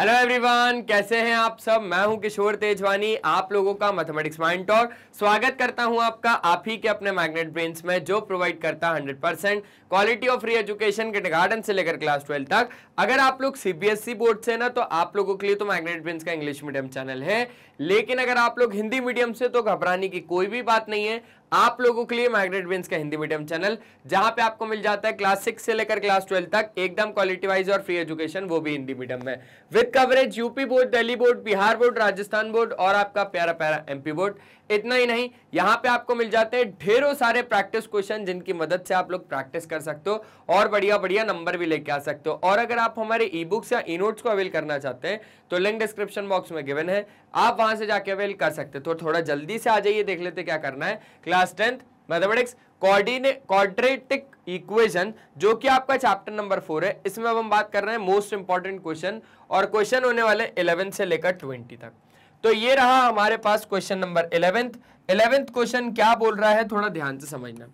Hello everyone कैसे हैं आप सब मैं हूं किशोर तेजवानी आप लोगों का मैथमेटिक्स माइंड टॉक स्वागत करता हूं आपका आप ही के अपने मैग्नेट ब्रेन्स में जो प्रोवाइड करता है 100 percent quality of free education kindergarten से लेकर क्लास ट्वेल्व तक अगर आप लोग सीबीएसई बोर्ड e से ना तो आप लोगों के लिए तो मैग्नेट ब्रेन्स का इंग्लिश मीडियम चैनल है लेकिन अगर आप लोग हिंदी मीडियम से तो घबराने की कोई भी बात नहीं है आप लोगों के लिए माइग्रेट विंस का हिंदी मीडियम चैनल जहां पे आपको मिल जाता है क्लास सिक्स से लेकर क्लास ट्वेल्व तक एकदम क्वालिटी वाइज और फ्री एजुकेशन वो भी हिंदी मीडियम में with coverage UP board Delhi board Bihar board Rajasthan board और आपका प्यारा प्यारा एमपी बोर्ड इतना ही नहीं यहाँ पे आपको मिल जाते हैं ढेरों सारे प्रैक्टिस क्वेश्चन जिनकी मदद से आप लोग प्रैक्टिस कर सकते हो और बढ़िया बढ़िया नंबर भी लेके आ सकते हो और अगर आप हमारे ई बुक्स या ई नोट्स को अवेल करना चाहते हैं तो लिंक डिस्क्रिप्शन बॉक्स में गिवन है आप वहाँ से जाके अवेल कर सकते हो तो थोड़ा जल्दी से आ जाइए देख लेते क्या करना है क्लास टेंथ मैथमेटिक्स कॉर्डिने कॉर्ड्रेटिक इक्वेशन जो कि आपका चैप्टर नंबर फोर है इसमें अब हम बात कर रहे हैं मोस्ट इंपॉर्टेंट क्वेश्चन और क्वेश्चन होने वाले इलेवन से लेकर ट्वेंटी तक तो ये रहा हमारे पास question number eleventh eleventh question क्या बोल रहा है थोड़ा ध्यान से समझना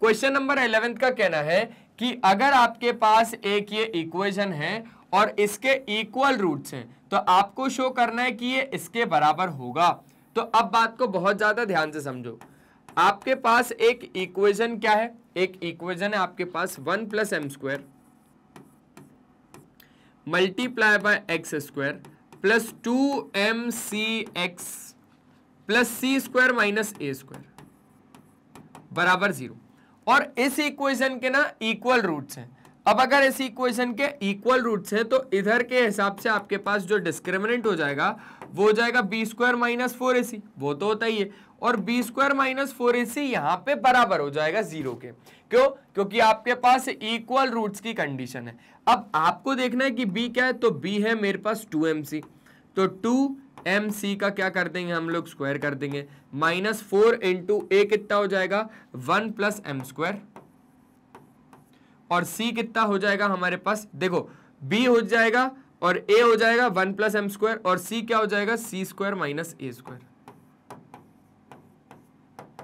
क्वेश्चन नंबर इलेवेंथ का कहना है कि अगर आपके पास एक ये इक्वेशन है और इसके इक्वल रूट्स हैं तो आपको शो करना है कि ये इसके बराबर होगा तो अब बात को बहुत ज़्यादा ध्यान से समझो आपके पास एक इक्वेशन क्या है एक इक्वेशन है आपके पास one plus M square multiply by X square plus two M C X plus C square minus A square बराबर जीरो और इस इक्वेशन के ना इक्वल रूट्स हैं अब अगर इस इक्वेशन के इक्वल रूट्स हैं तो इधर के हिसाब से आपके पास जो डिस्क्रिमिनेंट हो जाएगा वो हो जाएगा बी स्क्वायर माइनस फोर ए सी वो तो होता ही है और बी स्क्वायर माइनस फोर ए सी यहाँ पे बराबर हो जाएगा जीरो के क्यों क्योंकि आपके पास इक्वल रूट्स की कंडीशन है अब आपको देखना है कि बी क्या है तो बी है मेरे पास टू एम सी तो टू एम सी का क्या कर देंगे हम लोग स्क्वायर कर देंगे माइनस फोर इंटू ए कितना हो जाएगा वन प्लस एम स्क्वायर और सी कितना हो जाएगा हमारे पास देखो बी हो जाएगा और ए हो जाएगा वन प्लस एम स्क्वायर और सी क्या हो जाएगा C square minus A square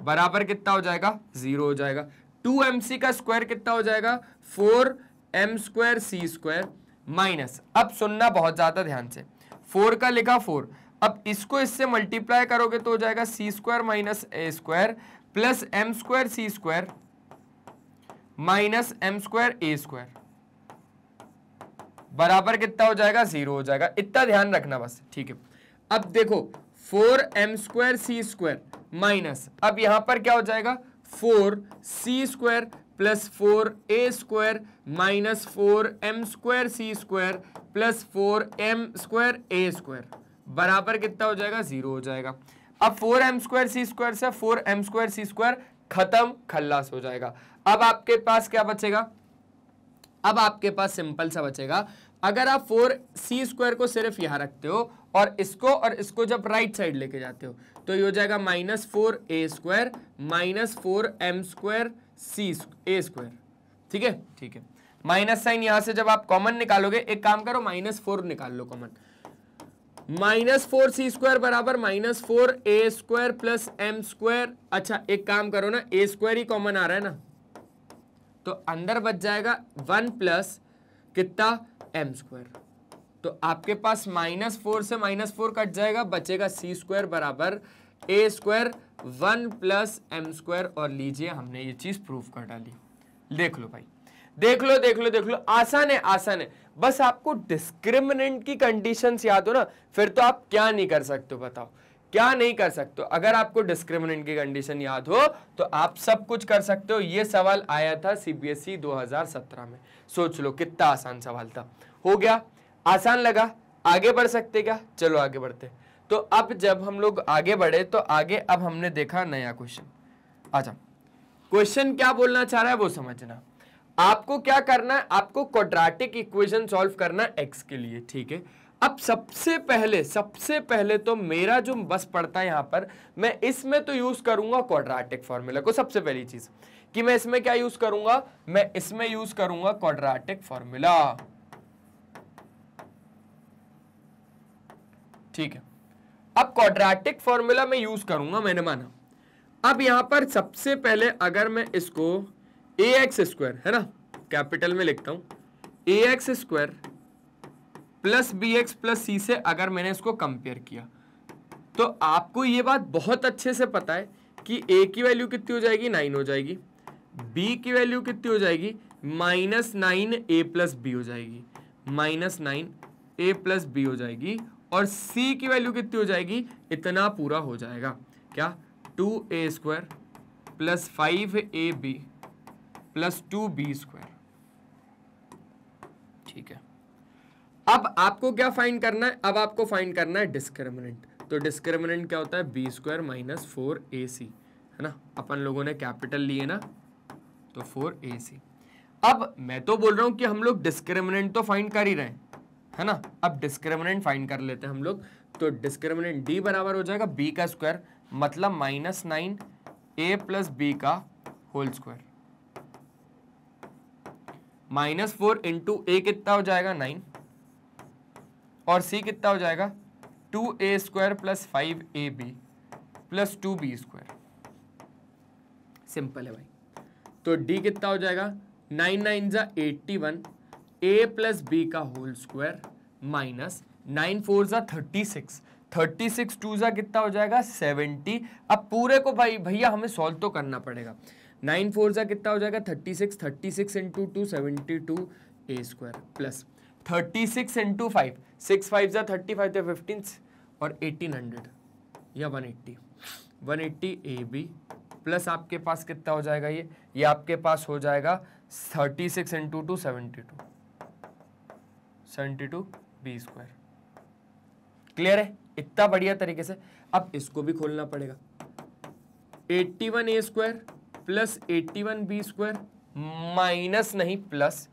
बराबर कितना हो जाएगा जीरो हो जाएगा टू एम सी का स्क्वायर कितना हो जाएगा four M square C square minus अब सुनना बहुत ज़्यादा ध्यान से फोर का लिखा फोर अब इसको इससे मल्टीप्लाई करोगे तो हो जाएगा C square minus A square plus M square C square minus M square A square बराबर कितना हो जाएगा जीरो हो जाएगा इतना ध्यान रखना बस ठीक है अब देखो four M square C square minus अब यहां पर क्या हो जाएगा four C square plus four A square minus four M square C square plus four M square A square बराबर कितना हो जाएगा जीरो हो जाएगा अब four M square C square से four M square C square खत्म खल्लास हो जाएगा अब आपके पास क्या बचेगा अब आपके पास सिंपल सा बचेगा अगर आप फोर सी स्क्वायर को सिर्फ यहां रखते हो और इसको और इसको जब राइट साइड लेके जाते हो तो ये हो जाएगा minus four A square minus four M square C A square ठीक है ठीक है माइनस साइन यहां से जब आप कॉमन निकालोगे एक काम करो माइनस फोर निकाल लो common minus four C square बराबर minus four A square plus M square अच्छा एक काम करो ना ए स्क्वायर ही कॉमन आ रहा है ना तो अंदर बच जाएगा वन प्लस कितना एम स्क्वायर तो आपके पास माइनस फोर से माइनस फोर कट जाएगा बचेगा सी स्क्वायर बराबर A square one plus M square और लीजिए हमने ये चीज़ प्रूफ कर डाली देख लो भाई देख लो देख लो देख लो आसान है आसान है बस आपको डिस्क्रिमिनेंट की कंडीशंस याद हो ना फिर तो आप क्या नहीं कर सकते बताओ क्या नहीं कर सकते अगर आपको डिस्क्रिमिनेंट की कंडीशन याद हो तो आप सब कुछ कर सकते हो ये सवाल आया था e सीबीएसई 2017 में सोच लो कितना आसान सवाल था हो गया आसान लगा आगे बढ़ सकते क्या चलो आगे बढ़ते तो अब जब हम लोग आगे बढ़े तो आगे अब हमने देखा नया क्वेश्चन अच्छा क्वेश्चन क्या बोलना चाह रहा है वो समझना आपको क्या करना है आपको क्वाड्रेटिक इक्वेशन सॉल्व करना है एक्स के लिए ठीक है अब सबसे पहले सबसे पहले तो मेरा जो बस पड़ता है यहां पर मैं इसमें तो यूज़ करूंगा क्वाड्रेटिक फॉर्मूला को सबसे पहली चीज़ कि मैं इसमें क्या यूज़ करूंगा मैं इसमें यूज़ करूंगा क्वाड्रेटिक फॉर्मूला ठीक है अब क्वाड्रेटिक फॉर्मूला में यूज करूंगा मैंने माना अब यहां पर सबसे पहले अगर मैं इसको ए एक्स स्क्वायर है ना कैपिटल में लिखता हूं A x square plus B x plus सी से अगर मैंने इसको कंपेयर किया तो आपको यह बात बहुत अच्छे से पता है कि ए की वैल्यू कितनी हो जाएगी नाइन हो जाएगी बी की वैल्यू कितनी हो जाएगी minus nine A plus B हो जाएगी minus nine A plus B हो जाएगी और सी की वैल्यू कितनी हो जाएगी इतना पूरा हो जाएगा क्या two A square plus five A B plus two B square ठीक है अब आपको क्या फाइंड करना है अब आपको फाइंड करना है डिस्क्रिमिनेंट तो डिस्क्रिमिनेंट क्या होता है बी स्क्वायर माइनस फोर ए सी है ना अपन लोगों ने कैपिटल लिए ना तो फोर ए सी अब मैं तो बोल रहा हूं कि हम लोग डिस्क्रिमिनेंट तो फाइंड कर ही रहे हैं है ना अब डिस्क्रिमिनेंट फाइंड कर लेते हैं हम लोग तो डिस्क्रिमिनेंट डी बराबर हो जाएगा बी का स्क्वायर मतलब minus nine A plus B का whole square minus four into A कितना हो जाएगा नाइन और सी कितना हो जाएगा two A square plus five A B plus two B square simple है भाई तो डी कितना हो जाएगा नाइन नाइन जा eighty one A plus B का whole square minus nine four ज़ा thirty six thirty six two ज़ा कितना हो जाएगा सेवेंटी अब पूरे को भाई भैया हमें सॉल्व तो करना पड़ेगा नाइन फोर ज़ा कितना हो जाएगा thirty six thirty six into two seventy two A square plus thirty six into five six five ज़ा थर्टी फाइव ज़ा फिफ्टीन और एटीन हंड्रेड या one eighty one eighty A B plus आपके पास कितना हो जाएगा ये ये आपके पास हो जाएगा thirty six into two seventy two seventy two B square clear है इतना बढ़िया तरीके से अब इसको भी खोलना पड़ेगा eighty one A square plus eighty one B square minus नहीं plus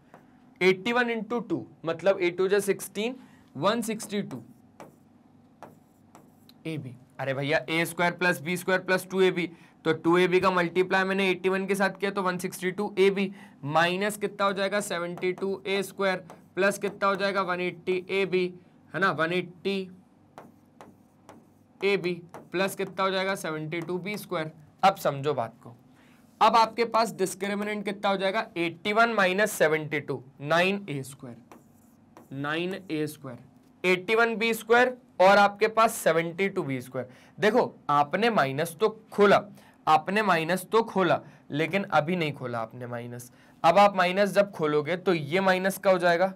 eighty one into two मतलब ए टू जो सिक्सटीन वन सिक्सटी टू ए बी अरे भैया A square plus B square plus two A B तो two ए B का multiply मैंने eighty one के साथ किया तो one sixty two A B minus कितना हो जाएगा seventy two A square plus कितना हो जाएगा वन एट्टी ए बी है ना one eighty A B plus कितना हो जाएगा सेवेंटी टू बी स्क्वायर अब समझो बात को अब आपके पास डिस्क्रिमिनेंट कितना हो जाएगा 81 one minus seventy two nine A square nine A square eighty one B square और आपके पास सेवेंटी टू बी स्क्वायर देखो आपने माइनस तो खोला आपने माइनस तो खोला लेकिन अभी नहीं खोला आपने माइनस अब आप माइनस जब खोलोगे तो ये माइनस का हो जाएगा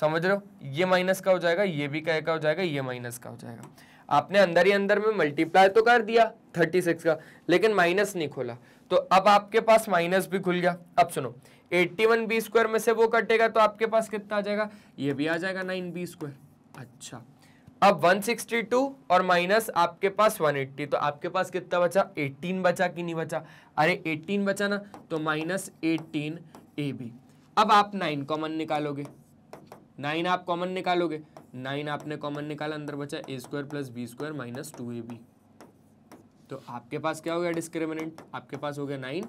समझ रहे हो ये माइनस का हो जाएगा ये भी क्या का हो जाएगा ये माइनस का हो जाएगा आपने अंदर ही अंदर में मल्टीप्लाई तो कर दिया 36 का लेकिन माइनस नहीं खोला तो अब आपके पास माइनस भी खुल गया अब सुनो 81 वन बी स्क्वायर में से वो कटेगा तो आपके पास कितना आ जाएगा ये भी आ जाएगा नाइन बी स्क्वायर अच्छा अब 162 और माइनस आपके पास 180 तो आपके पास कितना बचा 18 बचा कि नहीं बचा अरे 18 बचा ना तो माइनस एटीन ए बी अब आप 9 कॉमन निकालोगे 9 आप कॉमन निकालोगे 9 आपने कॉमन निकाला अंदर बचा A square plus B square minus two A B तो आपके पास क्या हो गया डिस्क्रिमिनेंट आपके पास हो गया 9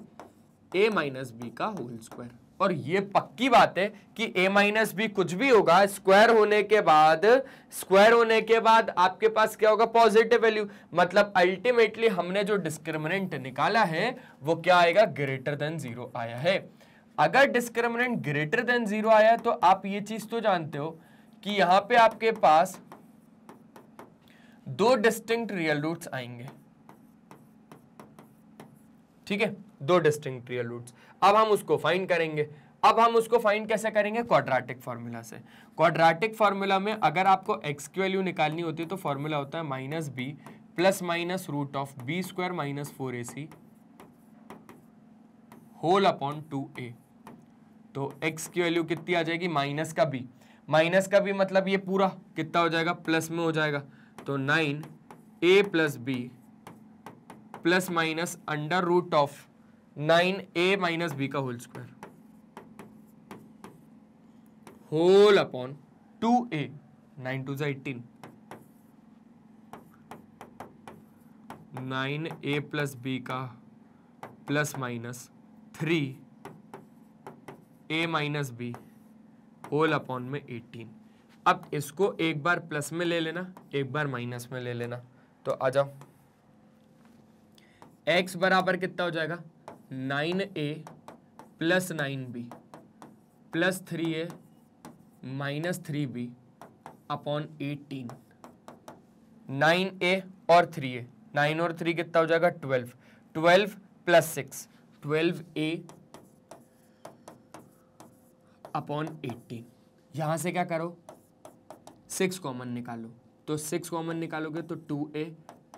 ए माइनस बी का होल स्क्वायर और ये पक्की बात है कि a माइनस बी कुछ भी होगा स्क्वायर होने के बाद स्क्वायर होने के बाद आपके पास क्या होगा पॉजिटिव वैल्यू मतलब अल्टीमेटली हमने जो डिस्क्रिमिनेंट निकाला है वो क्या आएगा ग्रेटर देन जीरो आया है अगर डिस्क्रिमिनेंट ग्रेटर देन जीरो आया तो आप ये चीज तो जानते हो कि यहां पे आपके पास दो डिस्टिंक्ट रियल रूट्स आएंगे ठीक है दो डिस्टिंक्ट रियल रूट्स अब हम उसको फाइन करेंगे अब हम उसको फाइन कैसे करेंगे क्वाड्राटिक फार्मूला से क्वाड्राटिक फार्मूला में अगर आपको एक्स की वैल्यू निकालनी होती है तो फार्मूला होता है minus B plus minus root of B square minus four A C whole upon two A तो एक्स की वैल्यू कितनी आ जाएगी माइनस का बी माइनस का बी मतलब ये पूरा कितना हो जाएगा प्लस में हो जाएगा तो nine A plus B plus minus under root of nine A minus B का whole square whole upon two A nine two जीन नाइन ए प्लस बी का plus minus three A minus B whole upon में eighteen अब इसको एक बार plus में ले लेना एक बार माइनस में ले लेना तो आ जाओ एक्स बराबर कितना हो जाएगा nine A plus nine B plus three A minus three B upon eighteen nine A और थ्री ए नाइन और थ्री कितना हो जाएगा twelve twelve plus six twelve A upon eighteen यहां से क्या करो सिक्स कॉमन निकालो तो सिक्स कॉमन निकालोगे तो two A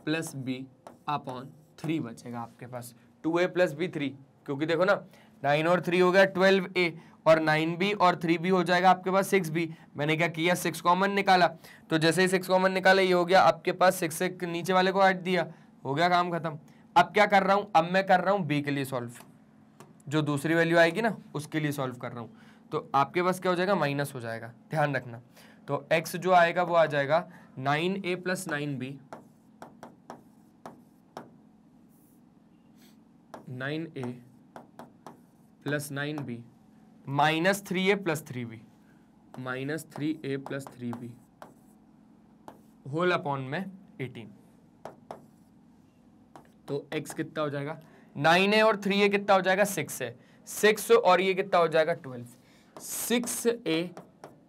plus B upon three बचेगा आपके पास two A plus B three क्योंकि देखो ना नाइन और थ्री हो गया ट्वेल्व ए और नाइन बी और थ्री बी हो जाएगा आपके पास सिक्स बी मैंने क्या किया सिक्स कॉमन निकाला तो जैसे ही सिक्स कॉमन निकाला ये हो गया आपके पास सिक्स से नीचे वाले को ऐड दिया हो गया काम खत्म अब क्या कर रहा हूँ अब मैं कर रहा हूँ बी के लिए सॉल्व जो दूसरी वैल्यू आएगी ना उसके लिए सॉल्व कर रहा हूँ तो आपके पास क्या हो जाएगा माइनस हो जाएगा ध्यान रखना तो एक्स जो आएगा वो आ जाएगा nine A plus nine B nine A plus nine B minus three A plus three B minus three A plus three B whole upon में एटीन तो एक्स कितना हो जाएगा नाइन ए और थ्री ए कितना हो जाएगा सिक्स ए सिक्स और ये कितना हो जाएगा twelve six A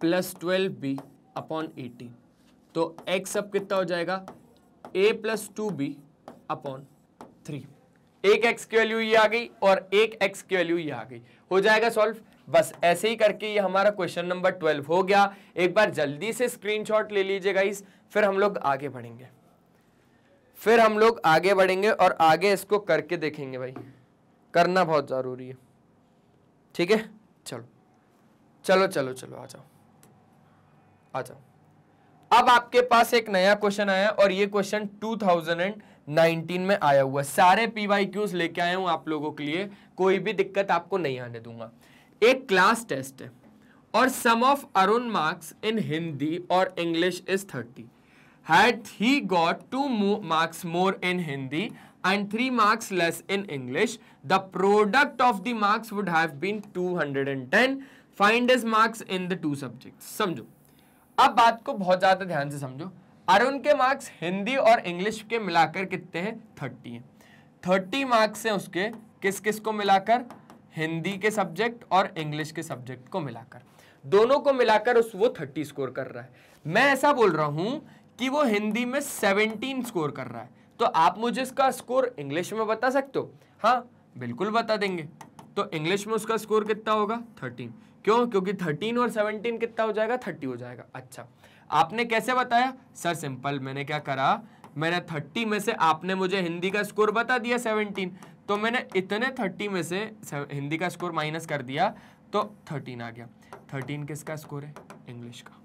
plus twelve B upon eighteen तो एक्स अब कितना हो जाएगा A plus two B upon three एक एक्स की वैल्यू ये आ गई और एक एक्स की वैल्यू ये आ गई हो जाएगा सॉल्व बस ऐसे ही करके ये हमारा क्वेश्चन नंबर ट्वेल्व हो गया एक बार जल्दी से स्क्रीनशॉट ले लीजिए गाइस फिर हम लोग आगे बढ़ेंगे फिर हम लोग आगे बढ़ेंगे और आगे इसको करके देखेंगे भाई करना बहुत ज़रूरी है ठीक है चलो चलो चलो चलो आ जाओ आ जाओ अब आपके पास एक नया क्वेश्चन आया और ये क्वेश्चन टू थाउजेंड एंड 19 में आया हुआ सारे पी वाई क्यूज लेके आया हूँ आप लोगों के लिए कोई भी दिक्कत आपको नहीं आने दूंगा एक क्लास टेस्ट है और sum of Arun marks in Hindi और English is 30 had he got two marks more in Hindi and three marks less in English the product of the marks would have been 210. Find his marks in the two subject समझो अब बात को बहुत ज़्यादा ध्यान से समझो अरुण के मार्क्स हिंदी और इंग्लिश के मिलाकर कितने हैं थर्टी हैं थर्टी मार्क्स हैं उसके किस किस को मिलाकर हिंदी के सब्जेक्ट और इंग्लिश के सब्जेक्ट को मिलाकर दोनों को मिलाकर उस वो थर्टी स्कोर कर रहा है मैं ऐसा बोल रहा हूं कि वो हिंदी में सेवनटीन स्कोर कर रहा है तो आप मुझे इसका स्कोर इंग्लिश में बता सकते हो हाँ बिल्कुल बता देंगे तो इंग्लिश में उसका स्कोर कितना होगा थर्टीन क्यों क्योंकि थर्टीन और सेवनटीन कितना हो जाएगा थर्टी हो जाएगा अच्छा आपने कैसे बताया सर सिंपल मैंने क्या करा मैंने थर्टी में से आपने मुझे हिंदी का स्कोर बता दिया सेवनटीन तो मैंने इतने थर्टी में से हिंदी का स्कोर माइनस कर दिया तो थर्टीन आ गया थर्टीन किसका स्कोर है इंग्लिश का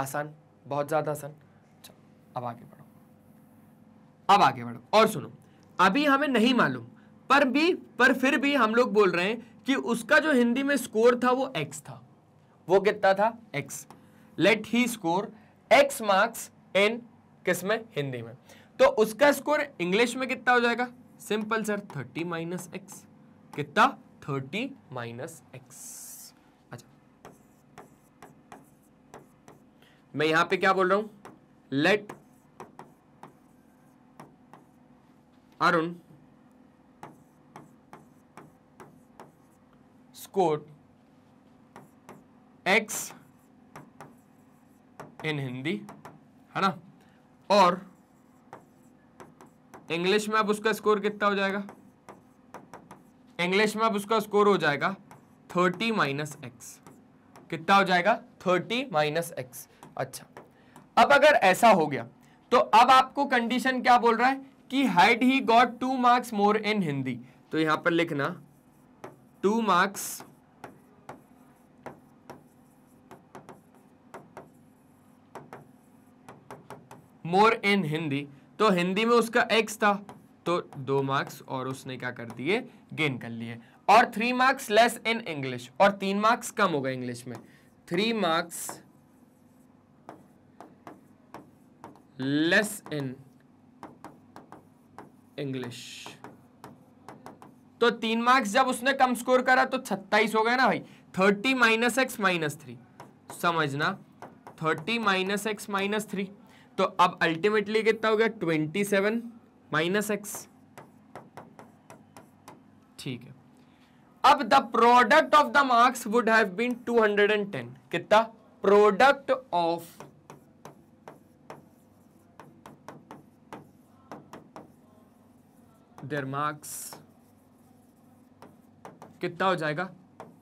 आसान बहुत ज़्यादा आसान अब आगे बढ़ो अब आगे बढ़ो और सुनो अभी हमें नहीं मालूम पर भी पर फिर भी हम लोग बोल रहे हैं कि उसका जो हिंदी में स्कोर था वो एक्स था वो कितना था X let he score X marks in किस में हिंदी में तो उसका स्कोर इंग्लिश में कितना हो जाएगा simple sir thirty minus X कितना थर्टी माइनस एक्स अच्छा मैं यहां पे क्या बोल रहा हूं let Arun score X in Hindi है ना और इंग्लिश में अब उसका स्कोर कितना हो जाएगा इंग्लिश में अब उसका स्कोर हो जाएगा थर्टी माइनस एक्स कितना हो जाएगा थर्टी माइनस एक्स अच्छा अब अगर ऐसा हो गया तो अब आपको कंडीशन क्या बोल रहा है कि had he got two marks more in Hindi तो यहां पर लिखना two marks more in Hindi तो हिंदी में उसका एक्स था तो दो मार्क्स और उसने क्या कर दिए गेन कर लिए और three marks less in English और तीन मार्क्स कम हो गए इंग्लिश में three marks less in English तो तीन मार्क्स जब उसने कम स्कोर करा तो छत्ताईस हो गया ना भाई thirty minus X minus three समझना thirty minus X minus three तो अब अल्टीमेटली कितना हो गया ट्वेंटी सेवन माइनस एक्स ठीक है अब the product of the marks would have been 210 कितना प्रोडक्ट ऑफ देर मार्क्स कितना हो जाएगा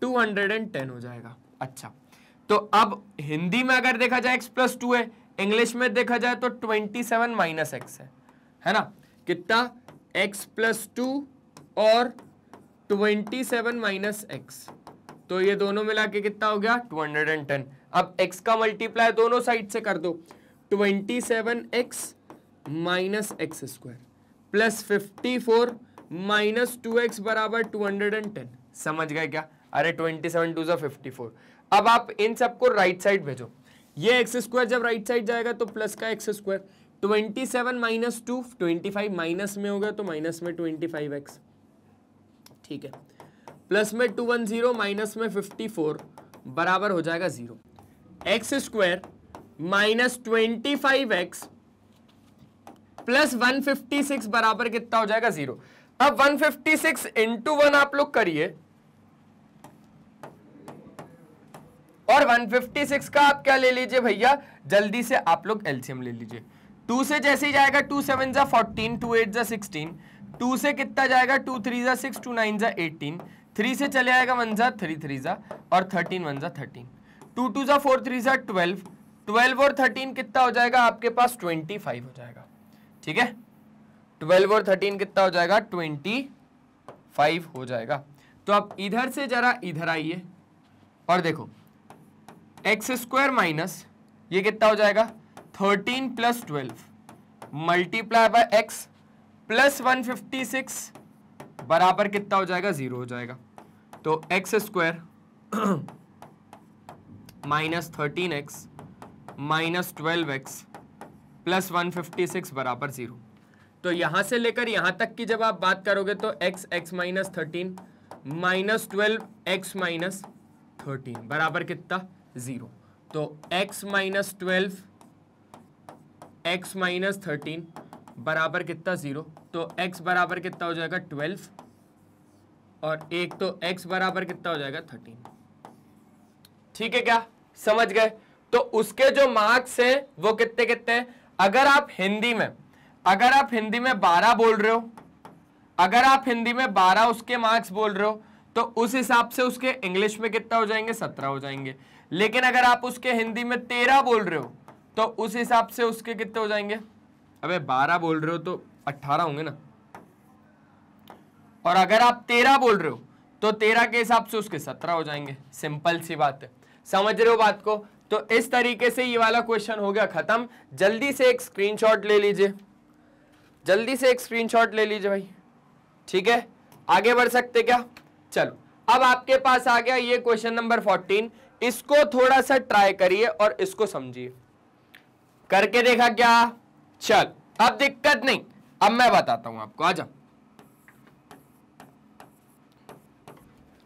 210 हो जाएगा अच्छा तो अब हिंदी में अगर देखा जाए x प्लस टू है इंग्लिश में देखा जाए तो ट्वेंटी सेवन माइनस एक्स है है ना कितना एक्स प्लस टू और ट्वेंटी सेवन माइनस एक्स तो ये दोनों मिला के कितना हो गया टू हंड्रेड एंड टेन अब एक्स का मल्टीप्लाई दोनों साइड से कर दो twenty seven X minus X square plus fifty four minus two X बराबर टू हंड्रेड एंड टेन समझ गए क्या अरे ट्वेंटी सेवन टू जो फिफ्टी फोर अब आप इन सबको राइट साइड भेजो ये एक्स स्क्वायर जब राइट साइड जाएगा तो प्लस का x square twenty seven minus two twenty five minus में होगा तो माइनस में ट्वेंटी फाइव एक्स ठीक है प्लस में टू वन जीरो माइनस में फिफ्टी फोर बराबर हो जाएगा zero X square minus twenty five X plus one fifty six बराबर कितना हो जाएगा जीरो अब one fifty six into one आप लोग करिए और 156 का आप क्या ले लीजिए भैया जल्दी से आप लोग एल्सियम ले लीजिए टू से जैसे ही जाएगा टू सेवन जा फोर्टीन टू एट जा सिक्सटीन टू से कितना जाएगा टू थ्री जा सिक्स टू नाइन जा एटीन थ्री से चले आएगा वन जा थ्री थ्री जा और थर्टीन वन जा थर्टीन टू टू जा फोर थ्री जा ट्वेल्व ट्वेल्व और थर्टीन कितना हो जाएगा आपके पास ट्वेंटी फाइव हो जाएगा ठीक है ट्वेल्व और थर्टीन कितना हो जाएगा ट्वेंटी फाइव हो जाएगा तो आप इधर से जरा इधर आइए और देखो एक्स स्क्वायर माइनस ये कितना हो जाएगा thirteen plus twelve multiply by X plus one fifty six बराबर कितना हो जाएगा जीरो हो जाएगा तो X square minus thirteen x minus twelve X plus one fifty six बराबर ज़ीरो तो यहां से लेकर यहां तक की जब आप बात करोगे तो x x minus thirteen minus twelve X minus thirteen बराबर कितना ज़ीरो तो x minus twelve X minus thirteen बराबर कितना ज़ीरो तो x बराबर कितना हो जाएगा ट्वेल्व और एक तो x बराबर कितना हो जाएगा थर्टीन ठीक है क्या समझ गए तो उसके जो मार्क्स हैं वो कितने कितने हैं अगर आप हिंदी में अगर आप हिंदी में बारह बोल रहे हो अगर आप हिंदी में बारह उसके मार्क्स बोल रहे हो तो उस हिसाब से उसके इंग्लिश में कितना हो जाएंगे सत्रह हो जाएंगे लेकिन अगर आप उसके हिंदी में तेरह बोल रहे हो तो उस हिसाब से उसके कितने हो जाएंगे अबे बारह बोल रहे हो तो अट्ठारह होंगे ना और अगर आप तेरह बोल रहे हो तो तेरह के हिसाब से उसके सत्रह हो जाएंगे सिंपल सी बात है समझ रहे हो बात को तो इस तरीके से ये वाला क्वेश्चन हो गया खत्म जल्दी से एक स्क्रीन ले लीजिए जल्दी से एक स्क्रीन ले लीजिए भाई ठीक है आगे बढ़ सकते क्या चलो अब आपके पास आ गया ये क्वेश्चन नंबर फोर्टीन इसको थोड़ा सा ट्राई करिए और इसको समझिए करके देखा क्या चल अब दिक्कत नहीं अब मैं बताता हूं आपको आजा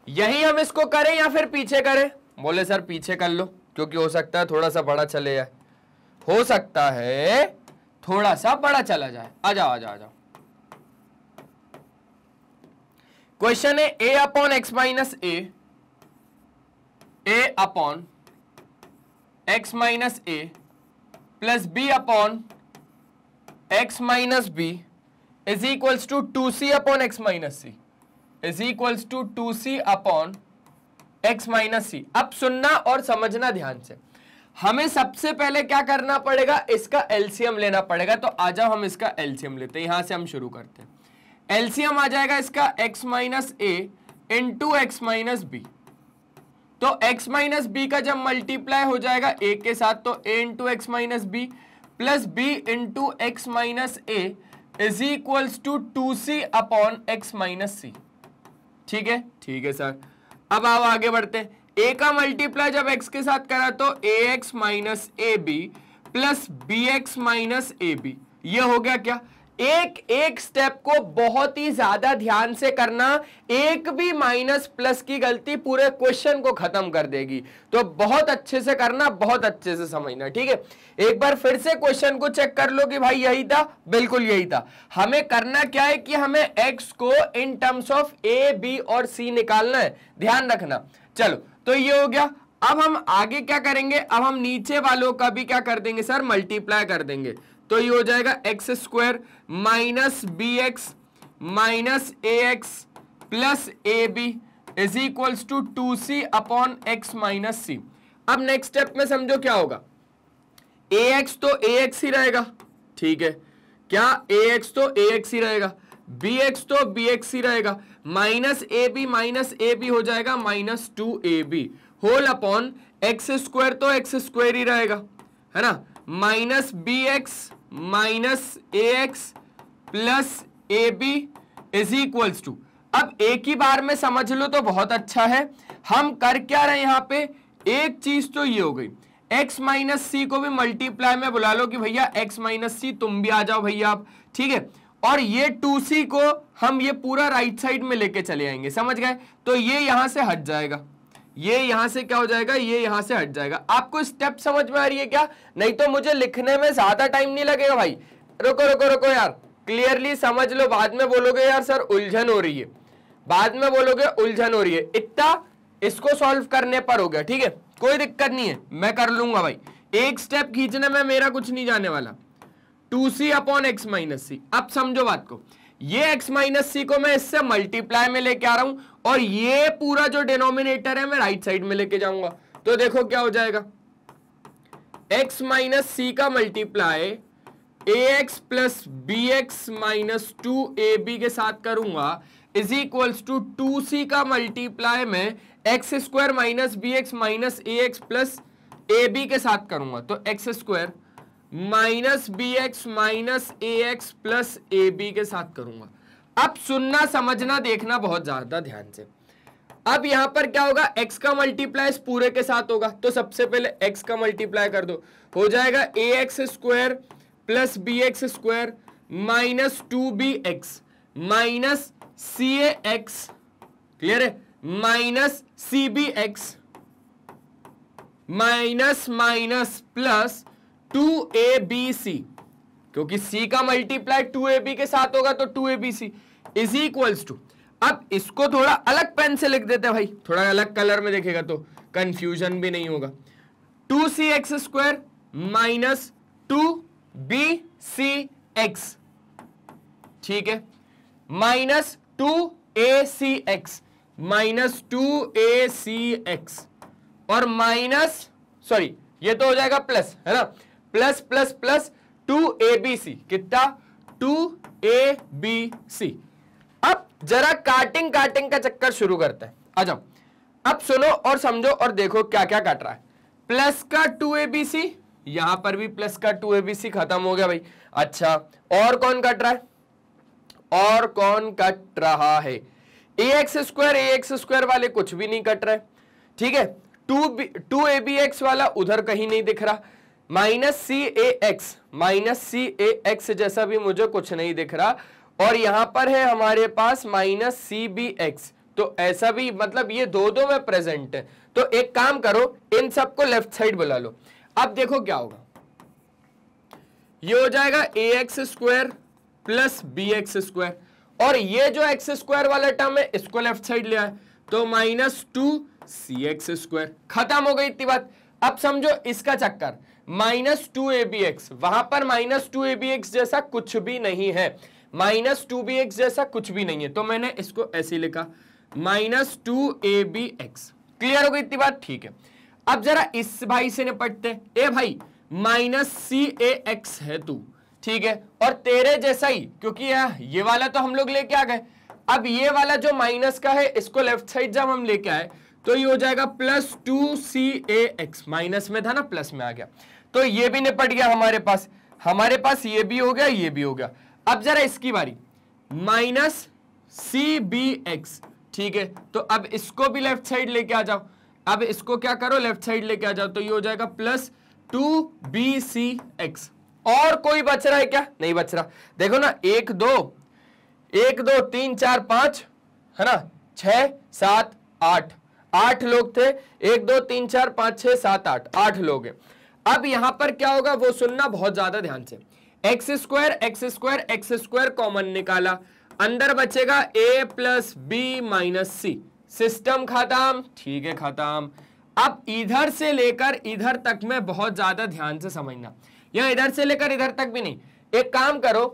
यही हम इसको करें या फिर पीछे करें बोले सर पीछे कर लो क्योंकि हो सकता है थोड़ा सा बड़ा चले जाए हो सकता है थोड़ा सा बड़ा चला जाए आ जाओ आ जाओ आ जाओ क्वेश्चन है A upon X minus A A upon X minus A plus B upon X minus B is equals to two C upon X minus C is equals to two C upon X minus C अब सुनना और समझना ध्यान से हमें सबसे पहले क्या करना पड़ेगा इसका एलसीएम लेना पड़ेगा तो आ जाओ हम इसका एलसीएम लेते हैं यहां से हम शुरू करते हैं एलसीएम आ जाएगा इसका X minus A into X minus B तो x माइनस बी का जब मल्टीप्लाई हो जाएगा ए के साथ तो A into X minus B plus B into X minus A is equals to two C upon X minus C ठीक है ठीक है सर अब आप आगे बढ़ते ए का मल्टीप्लाई जब एक्स के साथ करा तो A x minus A B plus B X minus A B यह हो गया क्या एक एक स्टेप को बहुत ही ज्यादा ध्यान से करना एक भी माइनस प्लस की गलती पूरे क्वेश्चन को खत्म कर देगी तो बहुत अच्छे से करना बहुत अच्छे से समझना ठीक है एक बार फिर से क्वेश्चन को चेक कर लो कि भाई यही था बिल्कुल यही था हमें करना क्या है कि हमें एक्स को in terms of A B और सी निकालना है ध्यान रखना चलो तो ये हो गया अब हम आगे क्या करेंगे अब हम नीचे वालों का भी क्या कर देंगे सर मल्टीप्लाई कर देंगे तो ये हो जाएगा x square minus B X minus A X plus A B is equals to two C upon X minus C अब नेक्स्ट स्टेप में समझो क्या होगा ए एक्स तो ए एक्स ही रहेगा ठीक है क्या ए एक्स तो ए एक्स ही रहेगा बी एक्स तो बी एक्स ही रहेगा minus A B minus A B हो जाएगा माइनस टू ए B whole upon X square तो एक्स स्क्वायर ही रहेगा है ना minus B X minus A X plus A B is equals to अब एक ही बार में समझ लो तो बहुत अच्छा है हम कर क्या रहे यहां पे एक चीज तो ये हो गई x माइनस सी को भी मल्टीप्लाई में बुला लो कि भैया x माइनस सी तुम भी आ जाओ भैया आप ठीक है और ये 2c को हम ये पूरा राइट साइड में लेके चले आएंगे समझ गए तो ये यहां से हट जाएगा ये यहां से क्या हो जाएगा ये यहां से हट जाएगा आपको स्टेप समझ में आ रही है क्या नहीं तो मुझे लिखने में ज्यादा टाइम नहीं लगेगा भाई रुको रुको रुको यार क्लियरली समझ लो बाद में बोलोगे यार सर उलझन हो रही है बाद में बोलोगे उलझन हो रही है इतना इसको सॉल्व करने पर हो गया ठीक है कोई दिक्कत नहीं है मैं कर लूंगा भाई एक स्टेप खींचने में मेरा कुछ नहीं जाने वाला two C upon X minus C अब समझो बात को ये x माइनस सी को मैं इससे मल्टीप्लाई में लेके आ रहा हूं और ये पूरा जो डिनोमिनेटर है मैं राइट साइड में लेके जाऊंगा तो देखो क्या हो जाएगा x माइनस सी का multiply A X plus B X minus two A B के साथ करूंगा is equals to two C का मल्टीप्लाई में X square minus B X minus A X plus A B के साथ करूंगा तो X square minus B X minus A X plus A B के साथ करूंगा अब सुनना समझना देखना बहुत ज़्यादा ध्यान से अब यहां पर क्या होगा x का मल्टीप्लाई पूरे के साथ होगा तो सबसे पहले x का मल्टीप्लाई कर दो हो जाएगा ए x square plus B x square minus two B X minus C X clear है minus C B X minus minus plus two A B C क्योंकि सी का मल्टीप्लाई टू ए बी के साथ होगा तो two A B C is equals to अब इसको थोड़ा अलग पेन से लिख देते हैं भाई थोड़ा अलग कलर में देखेगा तो कंफ्यूजन भी नहीं होगा टू सी x square minus two B C X ठीक है minus two A C X minus two A C x और माइनस सॉरी ये तो हो जाएगा प्लस है ना plus plus plus two A B C कितना टू ए बी सी अब जरा काटिंग काटिंग का चक्कर शुरू करते हैं आ जाओ अब सुनो और समझो और देखो क्या क्या काट रहा है प्लस का टू ए बी सी यहां पर भी प्लस का टू ए बी सी खत्म हो गया भाई अच्छा और कौन कट रहा है और कौन कट रहा है A x square A x square वाले कुछ भी नहीं कट रहे ठीक है two B two A B X वाला उधर कहीं नहीं दिख रहा माइनस सी ए एक्स माइनस सी ए एक्स जैसा भी मुझे कुछ नहीं दिख रहा और यहां पर है हमारे पास माइनस सी बी एक्स तो ऐसा भी मतलब ये दो दो में प्रेजेंट है तो एक काम करो इन सबको लेफ्ट साइड बुला लो अब देखो क्या होगा ये हो जाएगा ए x square plus B x square और ये जो एक्स स्क्वायर वाला टर्म है इसको लेफ्ट साइड ले आए तो माइनस टू सी एक्स स्क्वायर खत्म हो गई इतनी बात अब समझो इसका चक्कर minus two A B x वहां पर minus two A B x जैसा कुछ भी नहीं है माइनस टू बी एक्स जैसा कुछ भी नहीं है तो मैंने इसको ऐसे लिखा minus two A B x clear हो गई इतनी बात ठीक है अब जरा इस भाई से निपटते ए भाई माइनस सी ए एक्स है तू ठीक है और तेरे जैसा ही क्योंकि यह ये वाला तो हम लोग लेके आ गए अब ये वाला जो माइनस का है इसको लेफ्ट साइड जब हम लेके आए तो ये हो जाएगा प्लस टू सी ए एक्स माइनस में था ना प्लस में आ गया तो ये भी निपट गया हमारे पास हमारे पास ये भी हो गया ये भी हो गया अब जरा इसकी बारी माइनस सी बी एक्स ठीक है तो अब इसको भी लेफ्ट साइड लेके आ जाओ अब इसको क्या करो लेफ्ट साइड लेके आ जाओ तो ये हो जाएगा plus two B C x और कोई बच रहा है क्या नहीं बच रहा देखो ना एक दो एक दो तीन चार पांच है ना छ सात आठ आठ लोग थे एक दो तीन चार पांच छह सात आठ आठ लोग हैं अब यहां पर क्या होगा वो सुनना बहुत ज्यादा ध्यान से x square x square x square common निकाला अंदर बचेगा a plus b minus c system खत्म ठीक है खत्म अब इधर से लेकर इधर तक में बहुत ज्यादा ध्यान से समझना या इधर से लेकर इधर तक भी नहीं एक काम करो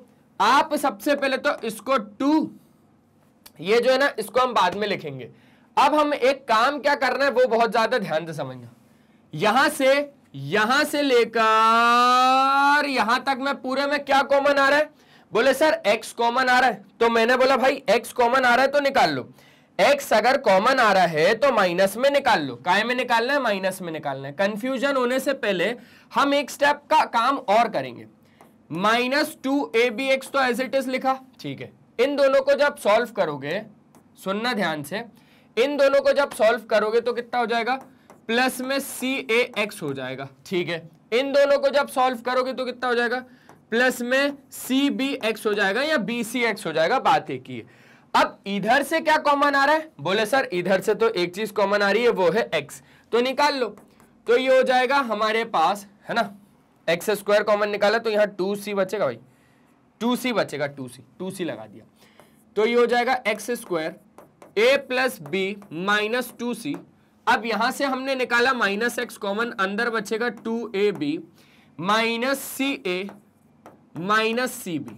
आप सबसे पहले तो इसको टू ये जो है ना इसको हम बाद में लिखेंगे अब हम एक काम क्या करना है वो बहुत ज्यादा ध्यान से समझना यहां से यहां से लेकर यहां तक मैं पूरे में क्या कॉमन आ रहा है बोले सर x कॉमन आ रहा है तो मैंने बोला भाई x कॉमन आ रहा है तो निकाल लो x अगर कॉमन आ रहा है तो माइनस में निकाल लो काय में निकालना है माइनस में निकालना है कंफ्यूजन होने से पहले हम एक स्टेप का काम और करेंगे minus two A B x तो एज इट इज लिखा ठीक है इन दोनों को जब सॉल्व करोगे सुनना ध्यान से इन दोनों को जब सॉल्व करोगे तो कितना हो जाएगा प्लस में सी ए एक्स हो जाएगा ठीक है इन दोनों को जब सॉल्व करोगे तो कितना हो जाएगा प्लस में सी बी एक्स हो जाएगा या बी सी एक्स हो जाएगा बात एक ही है अब इधर से क्या कॉमन आ रहा है बोले सर इधर से तो एक चीज कॉमन आ रही है वो है एक्स तो निकाल लो तो ये हो जाएगा हमारे पास है ना एक्स स्क्वायर कॉमन निकाला तो यहाँ टू सी बचेगा भाई टू सी बचेगा टू सी टू सी लगा दिया तो ये हो जाएगा x square a plus b minus two c अब यहां से हमने निकाला माइनस एक्स कॉमन अंदर बचेगा two A B minus C a minus C b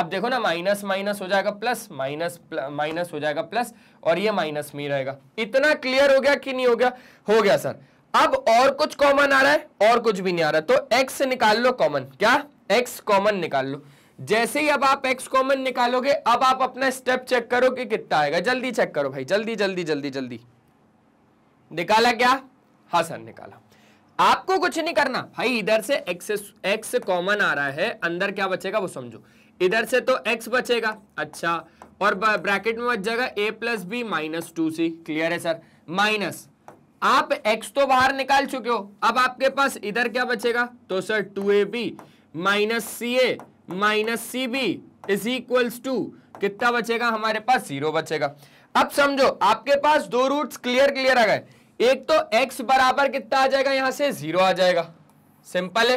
अब देखो ना माइनस माइनस हो जाएगा प्लस माइनस माइनस हो जाएगा प्लस और ये माइनस में रहेगा इतना क्लियर हो गया कि नहीं हो गया हो गया सर अब और कुछ कॉमन आ रहा है और कुछ भी नहीं आ रहा तो एक्स निकाल लो कॉमन क्या एक्स कॉमन निकाल लो जैसे ही अब आप एक्स कॉमन निकालोगे अब आप अपना स्टेप चेक करो कि कितना आएगा जल्दी चेक करो भाई जल्दी जल्दी जल्दी जल्दी, जल्दी। निकाला क्या हाँ सर निकाला आपको कुछ नहीं करना भाई इधर से x x कॉमन आ रहा है अंदर क्या बचेगा वो समझो इधर से तो x बचेगा अच्छा और ब्रैकेट में बच जाएगा a plus b minus two c clear है सर माइनस आप x तो बाहर निकाल चुके हो अब आपके पास इधर क्या बचेगा तो sir two A B minus C a minus C b is equals to कितना बचेगा हमारे पास जीरो बचेगा अब समझो आपके पास दो रूट्स क्लियर क्लियर आ गए एक तो x बराबर कितना आ जाएगा यहां से जीरो आ जाएगा सिंपल है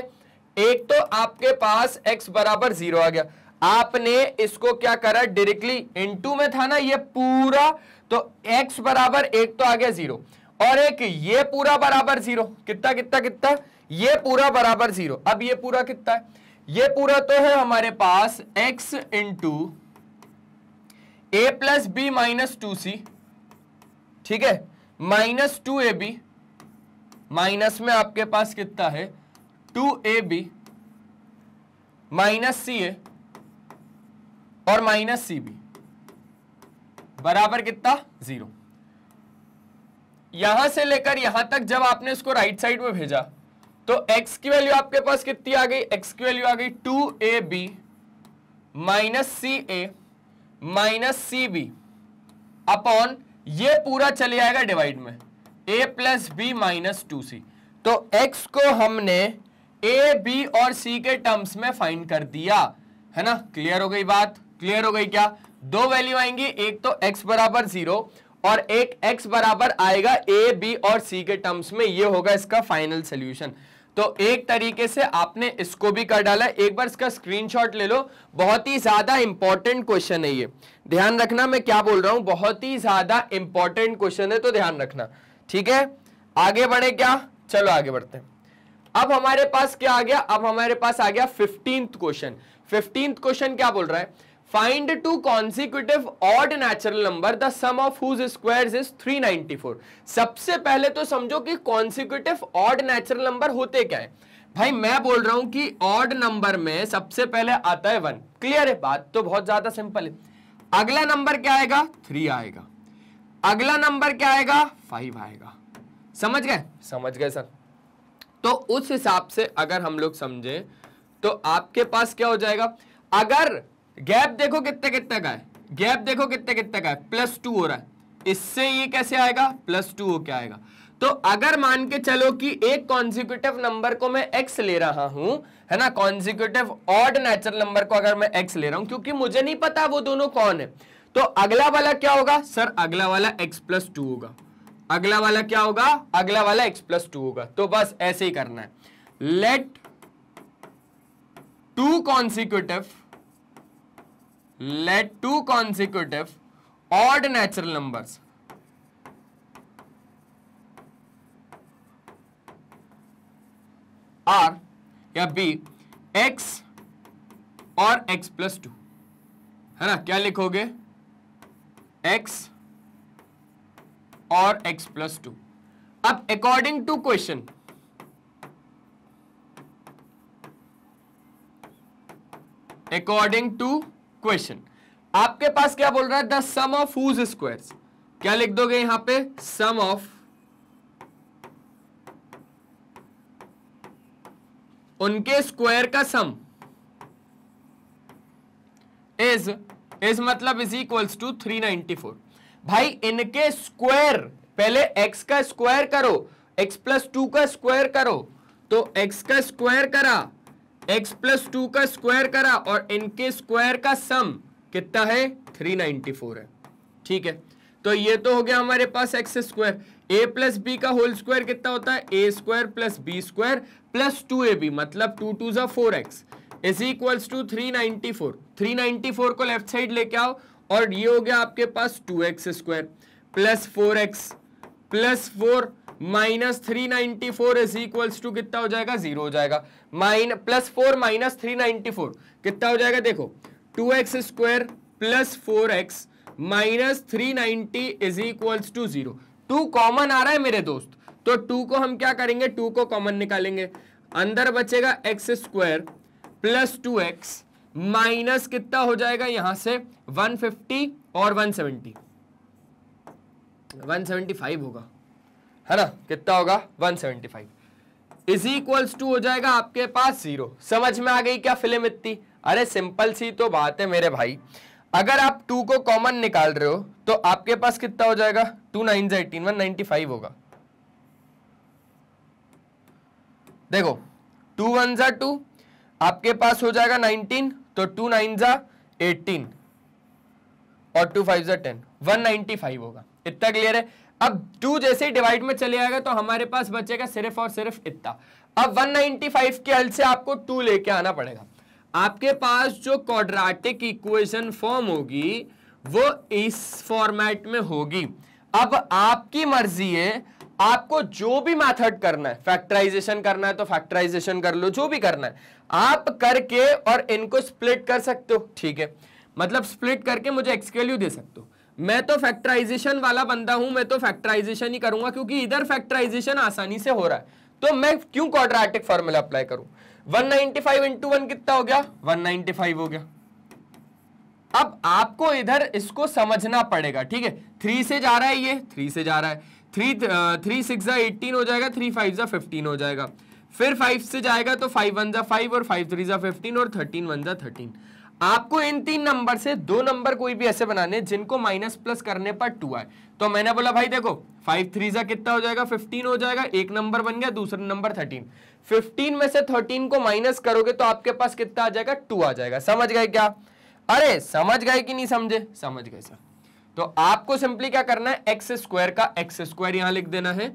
एक तो आपके पास x बराबर जीरो आ गया आपने इसको क्या करा डायरेक्टली इनटू में था ना ये पूरा तो x बराबर एक तो आ गया जीरो और एक ये पूरा बराबर जीरो कितना कितना कितना ये पूरा बराबर जीरो अब ये पूरा कितना है ये पूरा तो है हमारे पास x into a plus b minus two c ठीक है minus two A B minus में आपके पास कितना है two A B minus C a और माइनस सी बी बराबर कितना जीरो यहां से लेकर यहां तक जब आपने इसको राइट साइड में भेजा तो x की वैल्यू आपके पास कितनी आ गई x की वैल्यू आ गई two A B minus C a minus C b upon ये पूरा चले आएगा डिवाइड में a plus b minus two c तो एक्स को हमने ए बी और सी के टर्म्स में फाइंड कर दिया है ना क्लियर हो गई बात क्लियर हो गई क्या दो वैल्यू आएंगी एक तो एक्स बराबर जीरो और एक एक्स बराबर आएगा ए बी और सी के टर्म्स में ये होगा इसका फाइनल सोल्यूशन तो एक तरीके से आपने इसको भी कर डाला एक बार इसका स्क्रीनशॉट ले लो बहुत ही ज्यादा इंपॉर्टेंट क्वेश्चन है ये ध्यान रखना मैं क्या बोल रहा हूं बहुत ही ज्यादा इंपॉर्टेंट क्वेश्चन है तो ध्यान रखना ठीक है आगे बढ़े क्या चलो आगे बढ़ते हैं अब हमारे पास क्या आ गया अब हमारे पास आ गया फिफ्टींथ क्वेश्चन फिफ्टींथ क्वेश्चन क्या बोल रहा है find two consecutive odd natural number the sum of whose squares is 394 सबसे पहले तो समझो कि कॉन्सिक्यूटिव ऑड नेचुरल नंबर होते क्या है भाई मैं बोल रहा हूं कि ऑड नंबर में सबसे पहले आता है वन क्लियर है बात तो बहुत ज्यादा सिंपल है अगला नंबर क्या आएगा थ्री आएगा अगला नंबर क्या आएगा फाइव आएगा समझ गए समझ गए सर तो उस हिसाब से अगर हम लोग समझे तो आपके पास क्या हो जाएगा अगर गैप देखो कितने कितने का है गैप देखो कितने कितने का है प्लस टू हो रहा है इससे ये कैसे आएगा प्लस टू क्या आएगा तो अगर मान के चलो कि एक कॉन्जिक्यूटिव नंबर को मैं एक्स ले रहा हूं है ना कॉन्जिक्यूटिव ऑड नेचुरल नंबर को अगर मैं एक्स ले रहा हूं क्योंकि मुझे नहीं पता वो दोनों कौन है तो अगला वाला क्या होगा सर अगला वाला एक्स प्लस टू होगा अगला वाला क्या होगा अगला वाला एक्स प्लस टू होगा तो बस ऐसे ही करना है let two consecutive let two consecutive odd natural numbers are या बी एक्स और एक्स प्लस टू है ना क्या लिखोगे एक्स और एक्स प्लस टू अब according to question according to question आपके पास क्या बोल रहा है the sum of whose squares क्या लिख दोगे यहां पे सम ऑफ उनके स्क्वायर का सम इज इज मतलब इज इक्वल्स टू 394 भाई इनके स्क्वायर पहले x का स्क्वायर करो x प्लस टू का स्क्वायर करो तो x का स्क्वायर करा एक्स प्लस टू का स्क्वायर करा और इनके स्क्वायर का सम कितना है 394 है ठीक है तो ये तो हो गया हमारे पास x square a plus B का होल स्क्वायर कितना होता है a square plus B square plus two A b मतलब टू टू जो four x is equals to three ninety four three ninety four को लेफ्ट साइड लेके आओ और ये हो गया आपके पास two x square plus four x plus four minus three ninety four is equals to कितना हो जाएगा जीरो हो जाएगा mine plus four minus three ninety four कितना हो जाएगा देखो two x square plus four x minus three ninety is equals to zero two common आ रहा है मेरे दोस्त तो टू को हम क्या करेंगे टू को कॉमन निकालेंगे अंदर बचेगा x square plus two x minus कितना हो जाएगा यहां से 150 और 170 175 होगा है ना कितना होगा 175 इज इक्वल्स टू हो जाएगा आपके पास जीरो समझ में आ गई क्या फिल्म इतनी अरे सिंपल सी तो बात है मेरे भाई अगर आप टू को कॉमन निकाल रहे हो तो आपके पास कितना हो जाएगा two nine eighteen one ninety five होगा देखो टू वन जा टू आपके पास हो जाएगा नाइनटीन तो टू नाइन जा एटीन और टू फाइव जा टेन वन नाइनटी फाइव होगा इतना क्लियर है अब टू जैसे ही डिवाइड में चले आएगा तो हमारे पास बचेगा सिर्फ और सिर्फ इतना अब 195 के हल से आपको टू लेके आना पड़ेगा आपके पास जो क्वाड्रेटिक इक्वेशन फॉर्म होगी वो इस फॉर्मेट में होगी अब आपकी मर्जी है आपको जो भी मेथड करना है फैक्टराइजेशन करना है तो फैक्टराइजेशन कर लो जो भी करना है आप करके और इनको स्प्लिट कर सकते हो ठीक है मतलब स्प्लिट करके मुझे एक्स के वैल्यू दे सकते हो मैं तो फैक्टराइजेशन वाला बंदा हूं मैं तो फैक्टराइजेशन ही करूंगा क्योंकि इधर फैक्टराइजेशन आसानी से हो रहा है तो मैं क्यों क्वाड्रेटिक फॉर्मूला अप्लाई करूं 195 नाइनटी फाइव इंटू वन कितना हो गया 195 हो गया अब आपको इधर इसको समझना पड़ेगा ठीक है थ्री से जा रहा है ये थ्री से जा रहा है थ्री थ्री सिक्स जा एट्टीन हो जाएगा थ्री फाइव जा फिफ्टीन हो जाएगा फिर फाइव से जाएगा तो फाइव वन जा फाइव और फाइव थ्री जा फिफ्टीन और थर्टीन वन जा थर्टीन आपको इन तीन नंबर से दो नंबर कोई भी ऐसे बनाने जिनको माइनस प्लस करने पर टू आए तो मैंने बोला भाई देखो फाइव थ्री जा कितना हो जाएगा फिफ्टीन हो जाएगा एक नंबर बन गया दूसरा नंबर थर्टीन फिफ्टीन में से थर्टीन को माइनस करोगे तो आपके पास कितना आ जाएगा टू आ जाएगा समझ गए क्या अरे समझ गए कि नहीं समझे समझ गए सर तो आपको सिंपली क्या करना है एक्स स्क्वायर का एक्स स्क्वायर यहां लिख देना है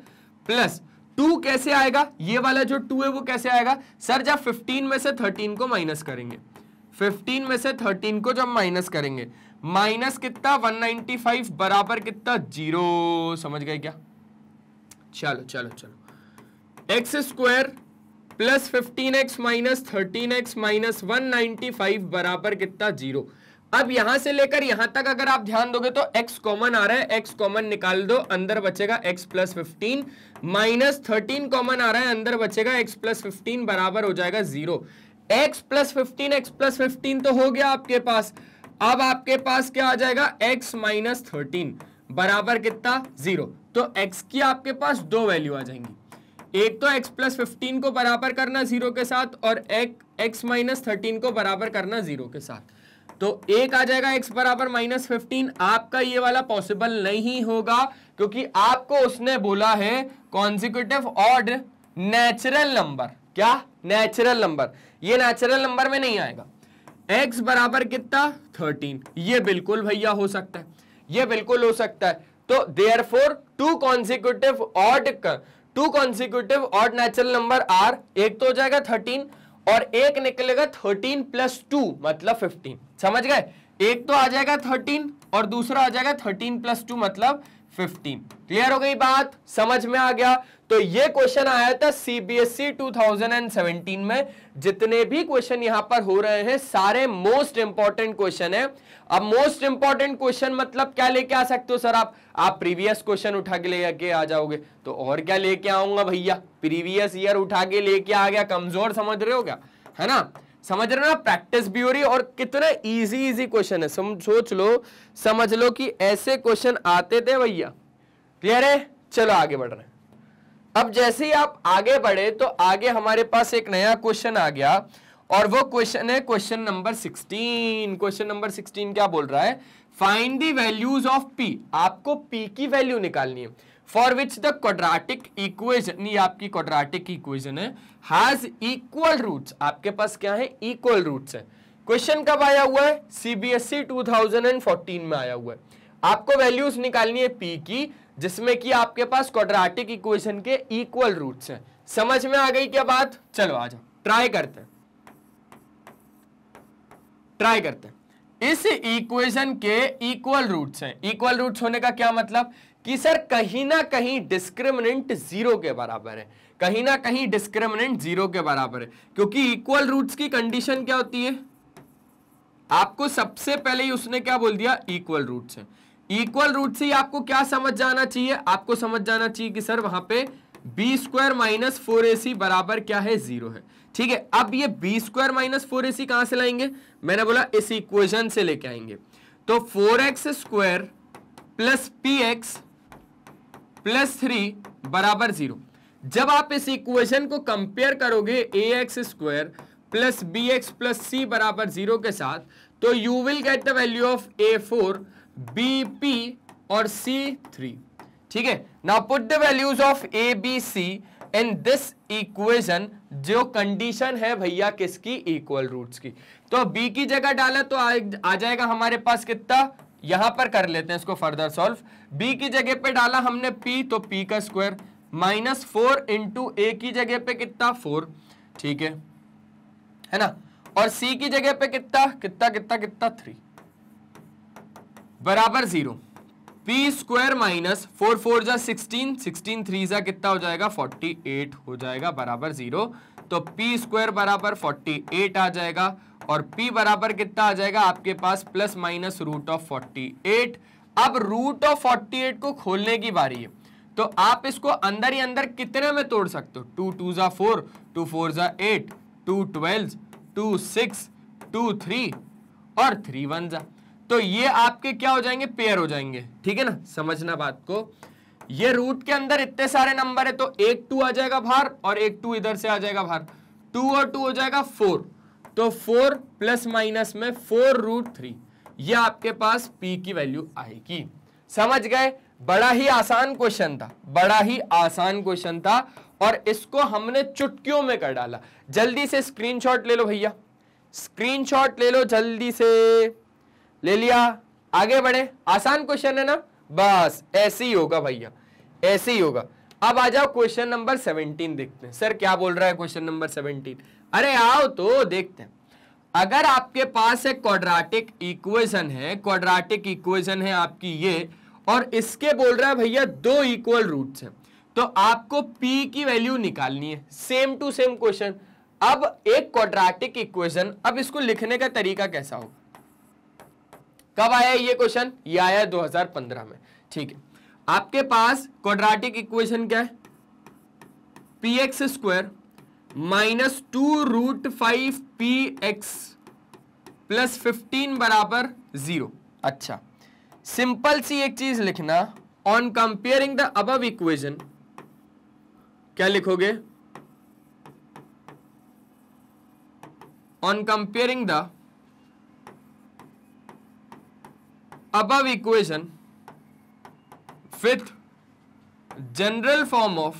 प्लस टू कैसे आएगा ये वाला जो टू है वो कैसे आएगा सर जब फिफ्टीन में से थर्टीन को माइनस करेंगे फिफ्टीन में से थर्टीन को जब माइनस करेंगे माइनस कितना वन नाइन्टी फाइव बराबर कितना जीरो समझ गए क्या चलो चलो चलो x square plus fifteen x minus thirteen x minus one ninety five बराबर कितना जीरो अब यहां से लेकर यहां तक अगर आप ध्यान दोगे तो x कॉमन आ रहा है x कॉमन निकाल दो अंदर बचेगा x plus fifteen minus thirteen common आ रहा है अंदर बचेगा x प्लस फिफ्टीन बराबर हो जाएगा zero x plus fifteen x plus fifteen तो हो गया आपके पास अब आपके पास क्या आ जाएगा x माइनस थर्टीन बराबर कितना जीरो तो x की आपके पास दो वैल्यू आ जाएंगी एक तो x प्लस फिफ्टीन को बराबर करना जीरो के साथ और एक x माइनस थर्टीन को बराबर करना जीरो के साथ तो एक आ जाएगा x बराबर माइनस फिफ्टीन आपका ये वाला पॉसिबल नहीं होगा क्योंकि आपको उसने बोला है कॉन्जिक्यूटिव ऑर्डर नेचुरल नंबर क्या नेचुरल नंबर ये नेचुरल नंबर में नहीं आएगा x बराबर कितना थर्टीन ये बिल्कुल भैया हो सकता है ये बिल्कुल हो सकता है तो therefore two consecutive odd two consecutive odd natural number are एक तो हो जाएगा थर्टीन और एक निकलेगा थर्टीन प्लस टू मतलब फिफ्टीन समझ गए एक तो आ जाएगा थर्टीन और दूसरा आ जाएगा थर्टीन प्लस टू मतलब फिफ्टीन क्लियर हो गई बात समझ में आ गया तो ये क्वेश्चन आया था सीबीएसई 2017 e में जितने भी क्वेश्चन यहां पर हो रहे हैं सारे मोस्ट इंपॉर्टेंट क्वेश्चन है अब मोस्ट इंपॉर्टेंट क्वेश्चन मतलब क्या लेके आ सकते हो सर आप आप प्रीवियस क्वेश्चन उठा के लेके आ जाओगे तो और क्या लेके आऊंगा भैया प्रीवियस ईयर उठा के लेके आ गया कमजोर समझ रहे हो क्या है ना समझ रहे ना प्रैक्टिस भी हो रही और कितना इजी इजी क्वेश्चन है सम, सोच लो समझ लो कि ऐसे क्वेश्चन आते थे भैया क्लियर है चलो आगे बढ़ रहे हैं अब जैसे ही आप आगे बढ़े तो आगे हमारे पास एक नया क्वेश्चन आ गया और वो क्वेश्चन है क्वेश्चन नंबर 16 क्वेश्चन नंबर 16 क्या बोल रहा है find the values of p आपको पी की वैल्यू निकालनी है for which the quadratic equation ये आपकी क्वाड्राटिक इक्वेशन है हैज इक्वल रूट्स आपके पास क्या है इक्वल रूट्स है क्वेश्चन कब आया हुआ है सीबीएसई 2014 e में आया हुआ है आपको वैल्यूज निकालनी है पी की जिसमें कि आपके पास क्वाड्राटिक इक्वेशन के इक्वल रूट्स हैं समझ में आ गई क्या बात चलो आ जाओ ट्राई करते हैं ट्राई करते हैं इस इक्वेशन के इक्वल रूट्स हैं इक्वल रूट्स होने का क्या मतलब कि सर कहीं ना कहीं डिस्क्रिमिनेंट जीरो के बराबर है कहीं ना कहीं डिस्क्रिमिनेंट जीरो के बराबर है क्योंकि इक्वल रूट्स की कंडीशन क्या होती है आपको सबसे पहले ही उसने क्या बोल दिया इक्वल रूट से इक्वल रूट से आपको क्या समझ जाना चाहिए आपको समझ जाना चाहिए कि सर वहां पे बी स्क्वायर माइनस फोर ए सी बराबर क्या है जीरो है ठीक है अब ये बी स्क्वायर माइनस फोर ए सी कहां से लाएंगे मैंने बोला इस इक्वेशन से लेके आएंगे तो four x square plus p x plus three बराबर जीरो जब आप इस इक्वेशन को कंपेयर करोगे a x square plus B x plus c बराबर जीरो के साथ तो you will get the value of a four b p और सी थ्री ठीक है ना put the values of A B c in this equation जो condition है भैया किसकी इक्वल रूट्स की तो बी की जगह डाला तो आ, आ जाएगा हमारे पास कितना यहां पर कर लेते हैं इसको फर्दर सॉल्व बी की जगह पे डाला हमने पी तो पी का square minus four into a की जगह पे कितना फोर ठीक है है ना और c की जगह पे कितना कितना कितना कितना थ्री बराबर zero p square minus four four जा सिक्सटीन सिक्सटीन थ्री जा कितना हो जाएगा फोर्टी एट हो जाएगा बराबर जीरो तो पी स्क्वायर बराबर फोर्टी एट आ जाएगा और p बराबर कितना आ जाएगा आपके पास plus minus root of forty eight अब रूट ऑफ फोर्टी एट को खोलने की बारी है तो आप इसको अंदर ही अंदर कितने में तोड़ सकते हो टू टू ज़ा फोर टू फोर ज़ा eight two twelve two six two three और थ्री वन ज़ा तो ये आपके क्या हो जाएंगे पेयर हो जाएंगे ठीक है ना समझना बात को ये रूट के अंदर इतने सारे नंबर है तो एक टू आ जाएगा बाहर और एक टू इधर से आ जाएगा बाहर टू और टू हो जाएगा फोर तो फोर प्लस माइनस में फोर रूट थ्री ये आपके पास पी की वैल्यू आएगी समझ गए बड़ा ही आसान क्वेश्चन था बड़ा ही आसान क्वेश्चन था और इसको हमने चुटकियों में कर डाला जल्दी से स्क्रीनशॉट ले लो भैया स्क्रीनशॉट ले लो जल्दी से ले लिया आगे बढ़े आसान क्वेश्चन है ना बस ऐसे ही होगा भैया ऐसे ही होगा अब आ जाओ क्वेश्चन नंबर सेवनटीन देखते हैं सर क्या बोल रहा है क्वेश्चन नंबर सेवनटीन अरे आओ तो देखते हैं अगर आपके पास एक क्वाड्रेटिक इक्वेशन है क्वाड्रेटिक इक्वेशन है आपकी ये और इसके बोल रहा है भैया दो इक्वल रूट्स हैं तो आपको p की वैल्यू निकालनी है सेम टू सेम क्वेश्चन अब एक क्वाड्रेटिक इक्वेशन अब इसको लिखने का तरीका कैसा होगा कब आया ये क्वेश्चन ये आया पंद्रह में ठीक है आपके पास क्वाड्रेटिक इक्वेशन क्या है p x square minus two root five p x plus fifteen बराबर जीरो अच्छा सिंपल सी एक चीज लिखना on comparing the above equation क्या लिखोगे on comparing the above equation fifth general form of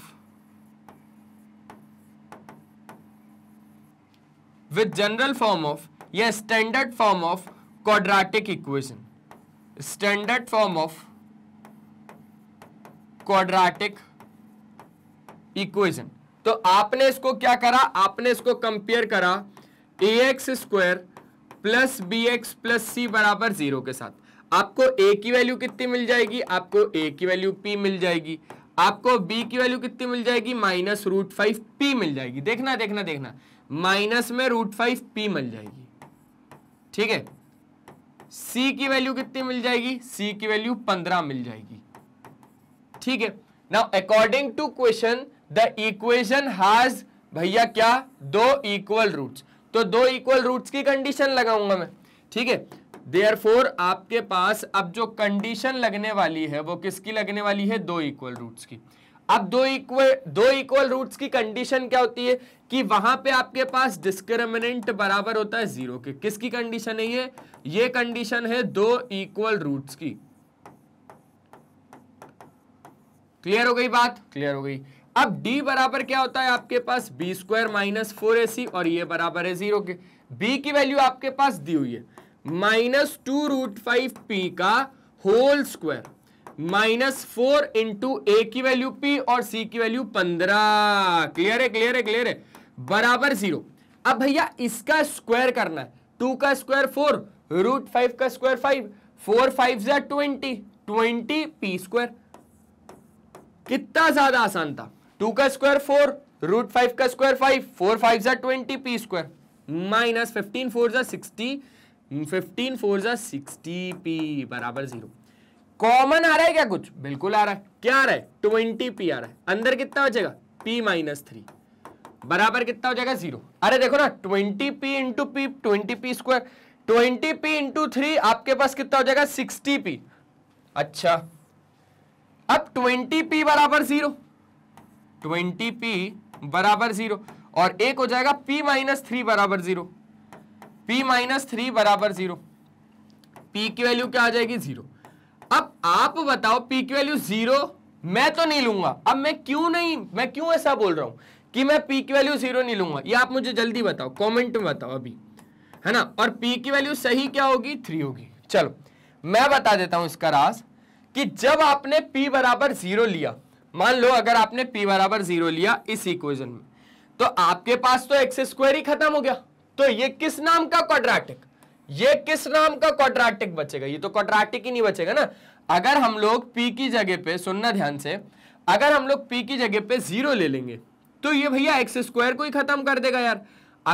with general form of या standard form of quadratic equation standard form of quadratic equation तो आपने इसको क्या करा आपने इसको कंपेयर करा a x square plus B x plus c बराबर जीरो के साथ आपको ए की वैल्यू कितनी मिल जाएगी आपको ए की वैल्यू पी मिल जाएगी आपको बी की वैल्यू कितनी मिल जाएगी माइनस रूट फाइव पी मिल जाएगी देखना देखना देखना माइनस में रूट फाइव पी मिल जाएगी ठीक है सी की वैल्यू कितनी मिल जाएगी सी की वैल्यू पंद्रह मिल जाएगी ठीक है now according to question the equation has भैया क्या दो इक्वल रूट्स तो दो इक्वल रूट्स की कंडीशन लगाऊंगा मैं ठीक है देयरफॉर आपके पास अब जो कंडीशन लगने वाली है वो किसकी लगने वाली है दो इक्वल रूट्स की अब दो इक्वल दो इक्वल रूट्स की कंडीशन क्या होती है कि वहां पे आपके पास डिस्क्रिमिनेंट बराबर होता है जीरो के किसकी कंडीशन है ये ये कंडीशन है दो इक्वल रूट्स की क्लियर हो गई बात क्लियर हो गई अब d बराबर क्या होता है आपके पास बी स्क्वायर माइनस फोर और ये बराबर है जीरो के b की वैल्यू आपके पास दी हुई है minus two root five p का whole square minus four into a की वैल्यू पी और सी की वैल्यू पंद्रह क्लियर है क्लियर है क्लियर है बराबर जीरो अब भैया इसका स्क्वायर करना है टू का स्क्वायर फोर रूट फाइव का स्क्वायर फाइव फोर फाइव जै ट्वेंटी ट्वेंटी पी स्क्वायर कितना ज्यादा आसान था टू का स्क्वायर फोर रूट फाइव का स्क्वायर फाइव फोर फाइव जै twenty P square minus fifteen four जै सिक्सटी फिफ्टीन फोर जा सिक्सटी पी बराबर जीरो कॉमन आ रहा है क्या कुछ बिल्कुल आ रहा है क्या आ रहा है ट्वेंटी पी आ रहा है अंदर कितना हो जाएगा पी माइनस थ्री बराबर कितना हो जाएगा जीरो अरे देखो ना twenty P into P twenty P square twenty P into three आपके पास कितना हो जाएगा सिक्सटी पी अच्छा अब ट्वेंटी पी बराबर जीरो ट्वेंटी पी बराबर जीरो और एक हो जाएगा पी माइनस थ्री बराबर जीरो p माइनस थ्री बराबर जीरो पी की वैल्यू क्या आ जाएगी जीरो अब आप बताओ p की वैल्यू जीरो मैं तो नहीं लूंगा अब मैं क्यों नहीं मैं क्यों ऐसा बोल रहा हूं कि मैं p की वैल्यू जीरो नहीं लूंगा ये आप मुझे जल्दी बताओ कमेंट में बताओ अभी है ना और p की वैल्यू सही क्या होगी थ्री होगी चलो मैं बता देता हूं इसका राज कि जब आपने p बराबर जीरो लिया मान लो अगर आपने p बराबर जीरो लिया इस इक्वेशन में तो आपके पास तो एक्स स्क्वायर ही खत्म हो गया तो ये किस नाम का क्वाड्रेटिक ये किस नाम का क्वाड्रेटिक बचेगा ये तो क्वाड्रेटिक ही नहीं बचेगा ना अगर हम लोग पी की जगह पे सुनना ध्यान से अगर हम लोग पी की जगह पे जीरो ले लेंगे तो ये भैया एक्स स्क्वायर को ही खत्म कर देगा यार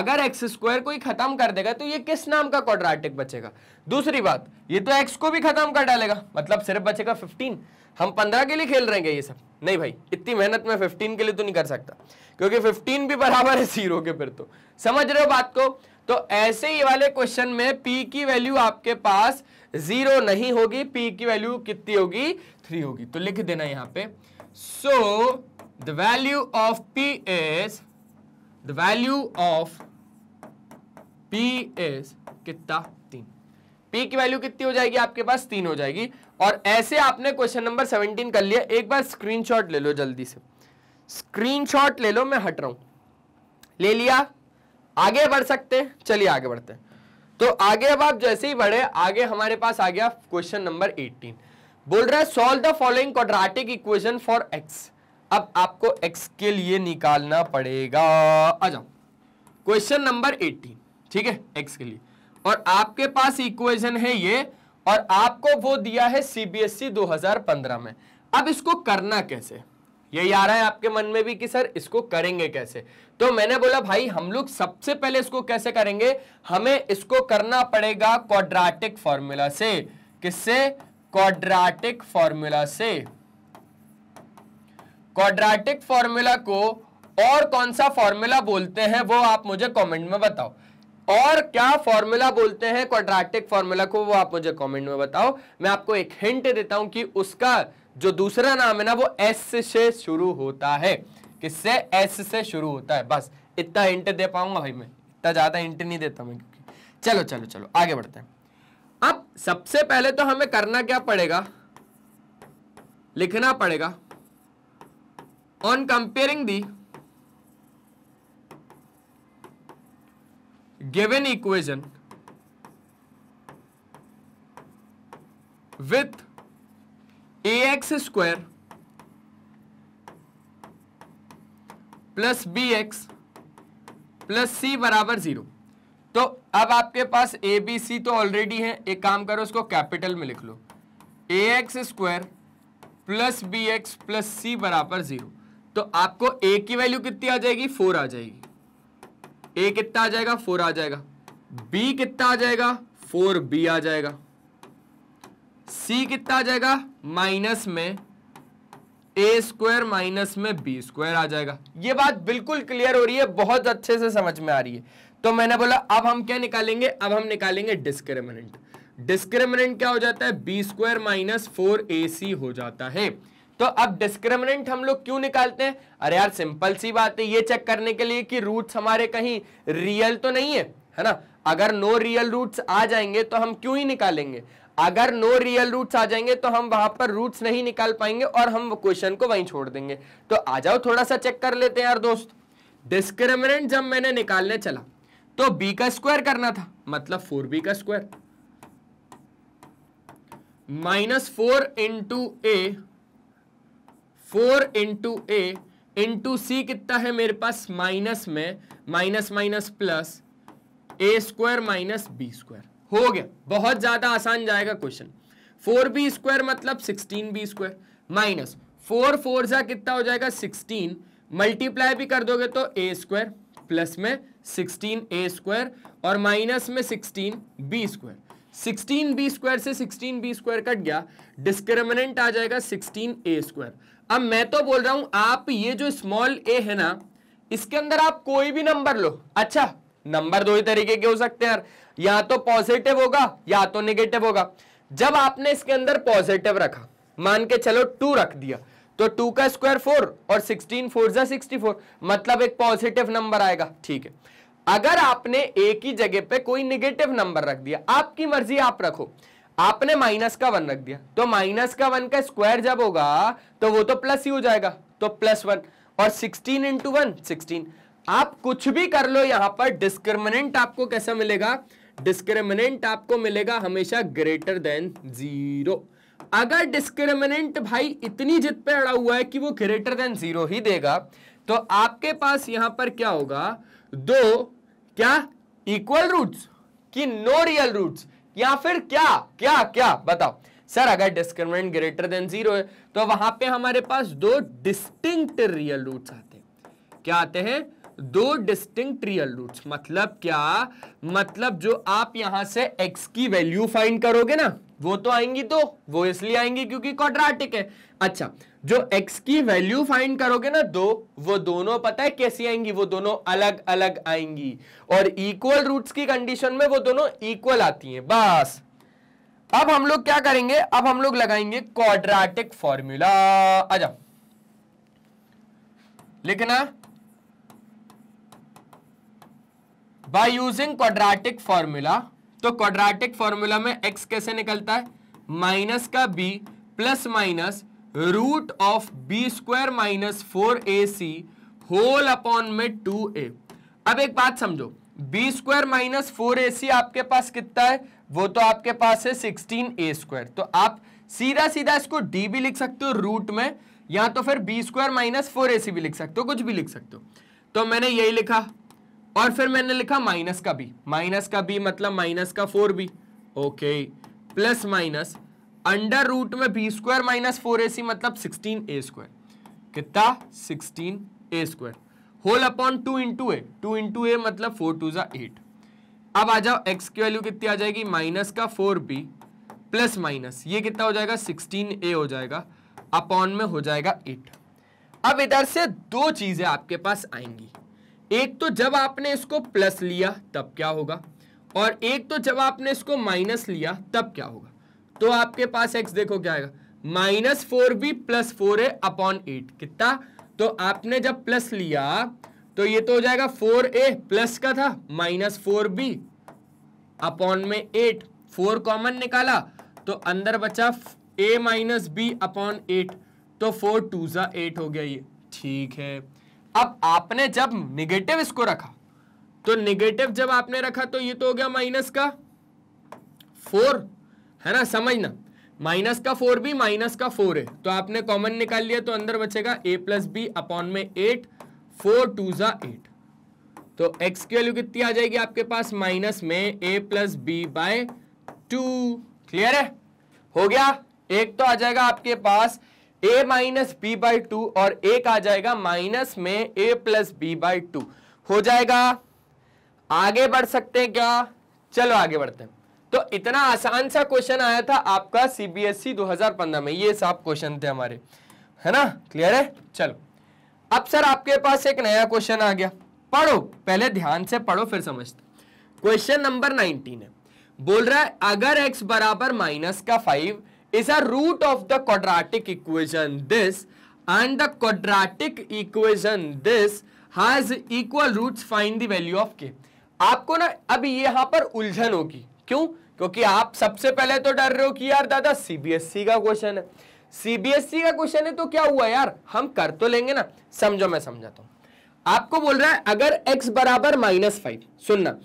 अगर एक्स स्क्वायर को ही खत्म कर देगा तो ये किस नाम का क्वाड्रेटिक बचेगा दूसरी बात ये तो एक्स को भी खत्म कर डालेगा मतलब सिर्फ बचेगा फिफ्टीन हम पंद्रह के लिए खेल रहे हैं ये सब नहीं भाई इतनी मेहनत में फिफ्टीन के लिए तो नहीं कर सकता क्योंकि 15 भी बराबर है जीरो के फिर तो समझ रहे हो बात को तो ऐसे ही वाले क्वेश्चन में p की वैल्यू आपके पास जीरो नहीं होगी p की वैल्यू कितनी होगी थ्री होगी तो लिख देना यहां पे so the value of p is the value of p is कितना तीन p की वैल्यू कितनी हो जाएगी आपके पास तीन हो जाएगी और ऐसे आपने क्वेश्चन नंबर सेवनटीन कर लिया एक बार स्क्रीनशॉट ले लो जल्दी से स्क्रीनशॉट ले लो मैं हट रहा हूं ले लिया आगे बढ़ सकते हैं चलिए आगे बढ़ते तो आगे अब आप जैसे ही बढ़े आगे हमारे पास आ गया क्वेश्चन नंबर 18 बोल रहा है solve the following quadratic equation for x अब आपको एक्स के लिए निकालना पड़ेगा आ जाओ क्वेश्चन नंबर 18 ठीक है एक्स के लिए और आपके पास इक्वेशन है ये और आपको वो दिया है सीबीएसई 2015 e में अब इसको करना कैसे यही आ रहा है आपके मन में भी कि सर इसको करेंगे कैसे तो मैंने बोला भाई हम लोग सबसे पहले इसको कैसे करेंगे हमें इसको करना पड़ेगा क्वाड्राटिक फॉर्मूला से किससे क्वाड्राटिक फॉर्मूला से क्वाड्राटिक फॉर्मूला को और कौन सा फॉर्मूला बोलते हैं वो आप मुझे कमेंट में बताओ और क्या फॉर्मूला बोलते हैं क्वाड्राटिक फॉर्मूला को वो आप मुझे कमेंट में बताओ मैं आपको एक हिंट देता हूं कि उसका जो दूसरा नाम है ना वो एस से शुरू होता है किससे एस से शुरू होता है बस इतना इंट दे पाऊंगा भाई मैं इतना ज़्यादा इंट नहीं देता मैं क्योंकि चलो चलो चलो आगे बढ़ते हैं अब सबसे पहले तो हमें करना क्या पड़ेगा लिखना पड़ेगा on comparing the given equation with a x square plus B x plus c बराबर जीरो तो अब आपके पास ए बी सी तो ऑलरेडी है एक काम करो उसको कैपिटल में लिख लो a x square plus B x plus c बराबर जीरो तो आपको ए की वैल्यू कितनी आ जाएगी फोर आ जाएगी ए कितना आ जाएगा फोर आ जाएगा बी कितना आ जाएगा फोर बी आ जाएगा सी कितना आ जाएगा माइनस में ए स्क्वायर माइनस में बी स्क्वायर आ जाएगा ये बात बिल्कुल क्लियर हो रही है बहुत अच्छे से समझ में आ रही है तो मैंने बोला अब हम क्या निकालेंगे अब हम निकालेंगे डिस्क्रिमिनेंट डिस्क्रिमिनेंट क्या हो जाता है बी स्क्वायर माइनस फोर ए सी हो जाता है तो अब डिस्क्रिमिनेंट हम लोग क्यों निकालते हैं अरे यार सिंपल सी बात है ये चेक करने के लिए कि रूट्स हमारे कहीं रियल तो नहीं है है ना अगर नो रियल रूट्स आ जाएंगे तो हम क्यों ही निकालेंगे अगर नो रियल रूट्स आ जाएंगे तो हम वहां पर रूट्स नहीं निकाल पाएंगे और हम क्वेश्चन को वहीं छोड़ देंगे तो आ जाओ थोड़ा सा चेक कर लेते हैं यार दोस्त डिस्क्रिमिनेंट जब मैंने निकालने चला तो बी का स्क्वायर करना था मतलब फोर बी का square minus four into a four into a into c कितना है मेरे पास माइनस में minus minus plus a square minus b square हो गया बहुत ज़्यादा आसान जाएगा क्वेश्चन फोर बी स्क्वायर मतलब sixteen b square minus four four सा कितना हो जाएगा सिक्सटीन मल्टीप्लाई भी कर दोगे तो ए स्क्वायर प्लस में सिक्सटीन ए स्क्वायर और माइनस में sixteen b square sixteen b square से सिक्सटीन बी स्क्वायर कट गया डिस्क्रिमिनेंट आ जाएगा सिक्सटीन ए स्क्वायर अब मैं तो बोल रहा हूं आप ये जो स्मॉल ए है ना इसके अंदर आप कोई भी नंबर लो अच्छा नंबर दो ही तरीके के हो सकते हैं यार या तो पॉजिटिव होगा या तो नेगेटिव होगा जब आपने इसके अंदर पॉजिटिव रखा मान के चलो टू रख दिया तो टू का स्क्वायर फोर और सिक्सटीन फोर जो सिक्सटी फोर मतलब एक पॉजिटिव नंबर आएगा ठीक है अगर आपने एक ही जगह पे कोई निगेटिव नंबर रख दिया आपकी मर्जी आप रखो आपने माइनस का वन रख दिया तो माइनस का वन का स्क्वायर जब होगा तो वो तो प्लस ही हो जाएगा तो प्लस वन और सिक्सटीन इंटू वन सिक्सटीन आप कुछ भी कर लो यहां पर डिस्क्रिमिनेंट आपको कैसा मिलेगा डिस्क्रिमिनेंट आपको मिलेगा हमेशा ग्रेटर देन जीरो अगर डिस्क्रिमिनेंट भाई इतनी जिद पे अड़ा हुआ है कि वो ग्रेटर देन जीरो ही देगा तो आपके पास यहां पर क्या होगा दो क्या इक्वल रूट्स कि नो रियल रूट्स या फिर क्या क्या क्या बताओ सर अगर डिस्क्रिमिनेंट ग्रेटर देन जीरो है तो वहां पे हमारे पास दो डिस्टिंक्ट रियल रूट्स आते हैं क्या आते हैं दो डिस्टिंक्ट रियल रूट्स मतलब क्या मतलब जो आप यहां से x की वैल्यू फाइंड करोगे ना वो तो आएंगी तो वो इसलिए आएंगी क्योंकि क्वाड्राटिक है अच्छा जो x की वैल्यू फाइंड करोगे ना दो वो दोनों पता है कैसी आएंगी वो दोनों अलग अलग आएंगी और इक्वल रूट्स की कंडीशन में वो दोनों इक्वल आती हैं बस अब हम लोग क्या करेंगे अब हम लोग लगाएंगे क्वाड्राटिक फॉर्मूला आ जाओ लिखना बाय यूजिंग क्वाड्रेटिक फॉर्मूला तो क्वाड्रेटिक फॉर्मूला में एक्स कैसे निकलता है माइनस का b plus minus root of B square minus four A C whole upon में टू ए अब एक बात समझो बी स्क्वायर माइनस फोर ए सी आपके पास कितना है वो तो आपके पास है सिक्सटीन ए स्क्वायर तो आप सीधा सीधा इसको डी भी लिख सकते हो रूट में या तो फिर बी स्क्वायर माइनस फोर ए सी भी लिख सकते हो कुछ भी लिख सकते हो तो मैंने यही लिखा और फिर मैंने लिखा माइनस का बी माइनस का बी मतलब माइनस का four b okay plus minus under root में बी स्क्वायर माइनस फोर ए सी मतलब सिक्सटीन ए स्क्वायर कितना sixteen a square whole upon two into a two into a मतलब four two ज़ा eight अब आ जाओ x की value कितनी आ जाएगी माइनस का फोर बी प्लस माइनस ये कितना हो जाएगा सिक्सटीन ए हो जाएगा अपॉन में हो जाएगा एट अब इधर से दो चीज़ें आपके पास आएंगी एक तो जब आपने इसको प्लस लिया तब क्या होगा और एक तो जब आपने इसको माइनस लिया तब क्या होगा तो आपके पास एक्स देखो क्या आएगा minus four b plus four a upon eight कितना तो आपने जब प्लस लिया तो ये तो हो जाएगा फोर ए प्लस का था माइनस फोर बी अपॉन में एट फोर कॉमन निकाला तो अंदर बचा a minus b upon eight तो फोर टू ज़ा एट हो गया ये ठीक है अब आपने जब निगेटिव इसको रखा तो निगेटिव जब आपने रखा तो ये तो हो गया माइनस का फोर है ना समझना माइनस का फोर भी माइनस का फोर है तो आपने कॉमन निकाल लिया तो अंदर बचेगा ए प्लस बी अपॉन में एट फोर टू ज़ा एट तो एक्स की वैल्यू कितनी आ जाएगी आपके पास माइनस में a plus b by two clear है हो गया एक तो आ जाएगा आपके पास a minus b by two और एक आ जाएगा माइनस में a plus b by two हो जाएगा आगे बढ़ सकते हैं क्या चलो आगे बढ़ते हैं तो इतना आसान सा क्वेश्चन आया था आपका सीबीएसई 2015 e में ये सब क्वेश्चन थे हमारे है ना क्लियर है चलो अब सर आपके पास एक नया क्वेश्चन आ गया पढ़ो पहले ध्यान से पढ़ो फिर समझते क्वेश्चन नंबर 19 है बोल रहा है अगर x बराबर माइनस का five is a root of the quadratic equation this and the quadratic equation this has equal roots find the value of k आपको ना अब यहां पर उलझन होगी क्यों क्योंकि आप सबसे पहले तो डर रहे हो कि यार दादा सीबीएसई का क्वेश्चन है सीबीएसई का क्वेश्चन है तो क्या हुआ यार हम कर तो लेंगे ना समझो मैं समझाता हूं आपको बोल रहा है अगर x बराबर माइनस फाइव सुनना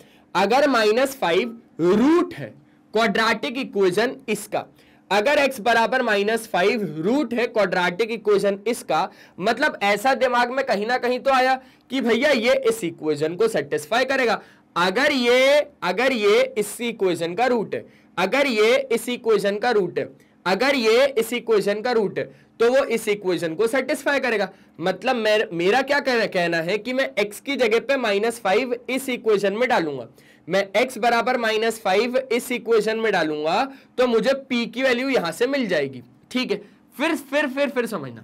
अगर माइनस फाइव रूट है क्वाड्रेटिक इक्वेशन इसका अगर x बराबर माइनस फाइव रूट है क्वाड्रेटिक इक्वेशन इसका मतलब ऐसा दिमाग में कहीं ना कहीं तो आया कि भैया ये इस इक्वेशन को सेटिस्फाई करेगा अगर ये अगर ये इस इक्वेशन का रूट है अगर ये इस इक्वेशन का रूट है अगर ये इस इक्वेशन का रूट है तो वो इस इक्वेशन को सेटिस्फाई करेगा मतलब मेर, मेरा क्या कहना है कि मैं x की जगह पे माइनस फाइव इस इक्वेशन में डालूंगा मैं x बराबर माइनस फाइव इस इक्वेशन में डालूंगा तो मुझे p की वैल्यू यहां से मिल जाएगी ठीक है फिर फिर फिर फिर समझना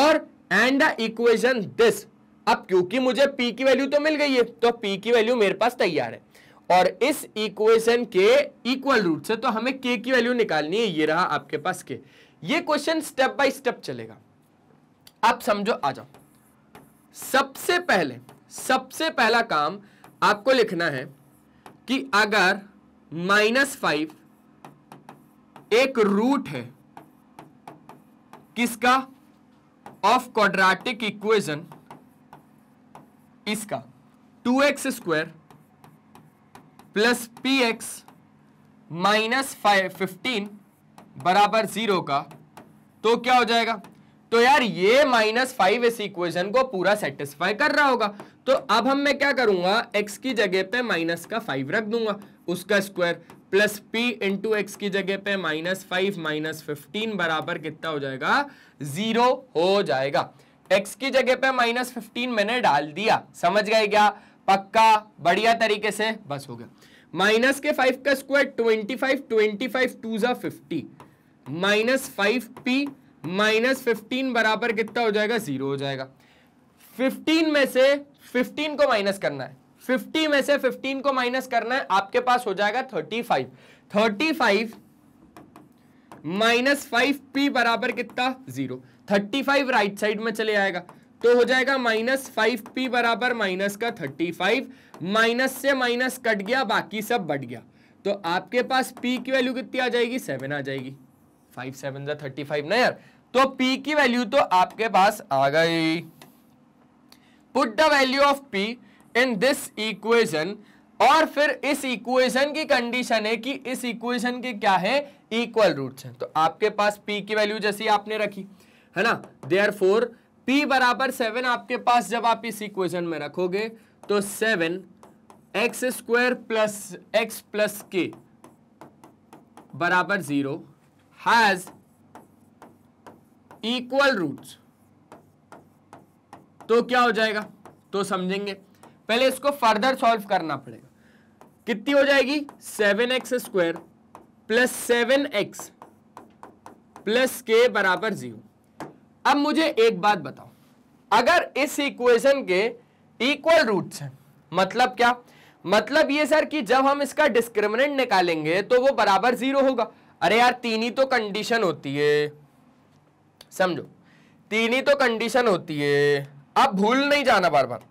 और एंड द इक्वेशन दिस अब क्योंकि मुझे p की वैल्यू तो मिल गई है तो p की वैल्यू मेरे पास तैयार है और इस इक्वेशन के इक्वल रूट से तो हमें k की वैल्यू निकालनी है ये रहा आपके पास के ये क्वेश्चन स्टेप बाय स्टेप चलेगा आप समझो आ जाओ सबसे पहले सबसे पहला काम आपको लिखना है कि अगर माइनस फाइव एक रूट है किसका ऑफ क्वाड्रेटिक इक्वेशन इसका two x square plus p x minus five fifteen बराबर जीरो का तो क्या हो जाएगा तो यार ये माइनस फाइव इस इक्वेशन को पूरा सेटिस्फाई कर रहा होगा तो अब हम मैं क्या करूंगा x की जगह पे माइनस का फाइव रख दूंगा उसका square plus p into x की जगह पे माइनस फाइव माइनस फिफ्टीन बराबर कितना हो जाएगा जीरो हो जाएगा x की जगह पे माइनस फिफ्टीन मैंने डाल दिया समझ गए क्या पक्का बढ़िया तरीके से बस हो गया माइनस के फाइव का square twenty five twenty five two जा fifty minus five p minus fifteen बराबर कितना हो जाएगा जीरो हो जाएगा फिफ्टीन में से 15 को माइनस करना है 50 में से 15 को माइनस करना है आपके पास हो जाएगा 35 35 फाइव माइनस फाइव पी बराबर कितना जीरो 35 राइट साइड में चले आएगा तो हो जाएगा माइनस फाइव पी बराबर माइनस का 35 माइनस से माइनस कट गया बाकी सब बढ़ गया तो आपके पास p की वैल्यू कितनी आ जाएगी सेवन आ जाएगी फाइव सेवन थर्टी फाइव ना यार तो p की वैल्यू तो आपके पास आ गई put the value of p in this equation और फिर इस इक्वेशन की कंडीशन है कि इस इक्वेशन के क्या है इक्वल रूट्स हैं तो आपके पास पी की वैल्यू जैसी आपने रखी है ना देयर फोर पी बराबर सेवन आपके पास जब आप इस इक्वेशन में रखोगे तो seven x square plus x plus k बराबर जीरो हैज इक्वल रूट्स तो क्या हो जाएगा तो समझेंगे पहले इसको फर्दर सॉल्व करना पड़ेगा कितनी हो जाएगी seven x square plus seven x plus k बराबर जीरो अब मुझे एक बात बताओ अगर इस इक्वेशन के इक्वल रूट्स हैं मतलब क्या मतलब ये सर कि जब हम इसका डिस्क्रिमिनेंट निकालेंगे तो वो बराबर जीरो होगा अरे यार तीन ही तो कंडीशन होती है समझो तीन ही तो कंडीशन होती है आप भूल नहीं जाना बार बार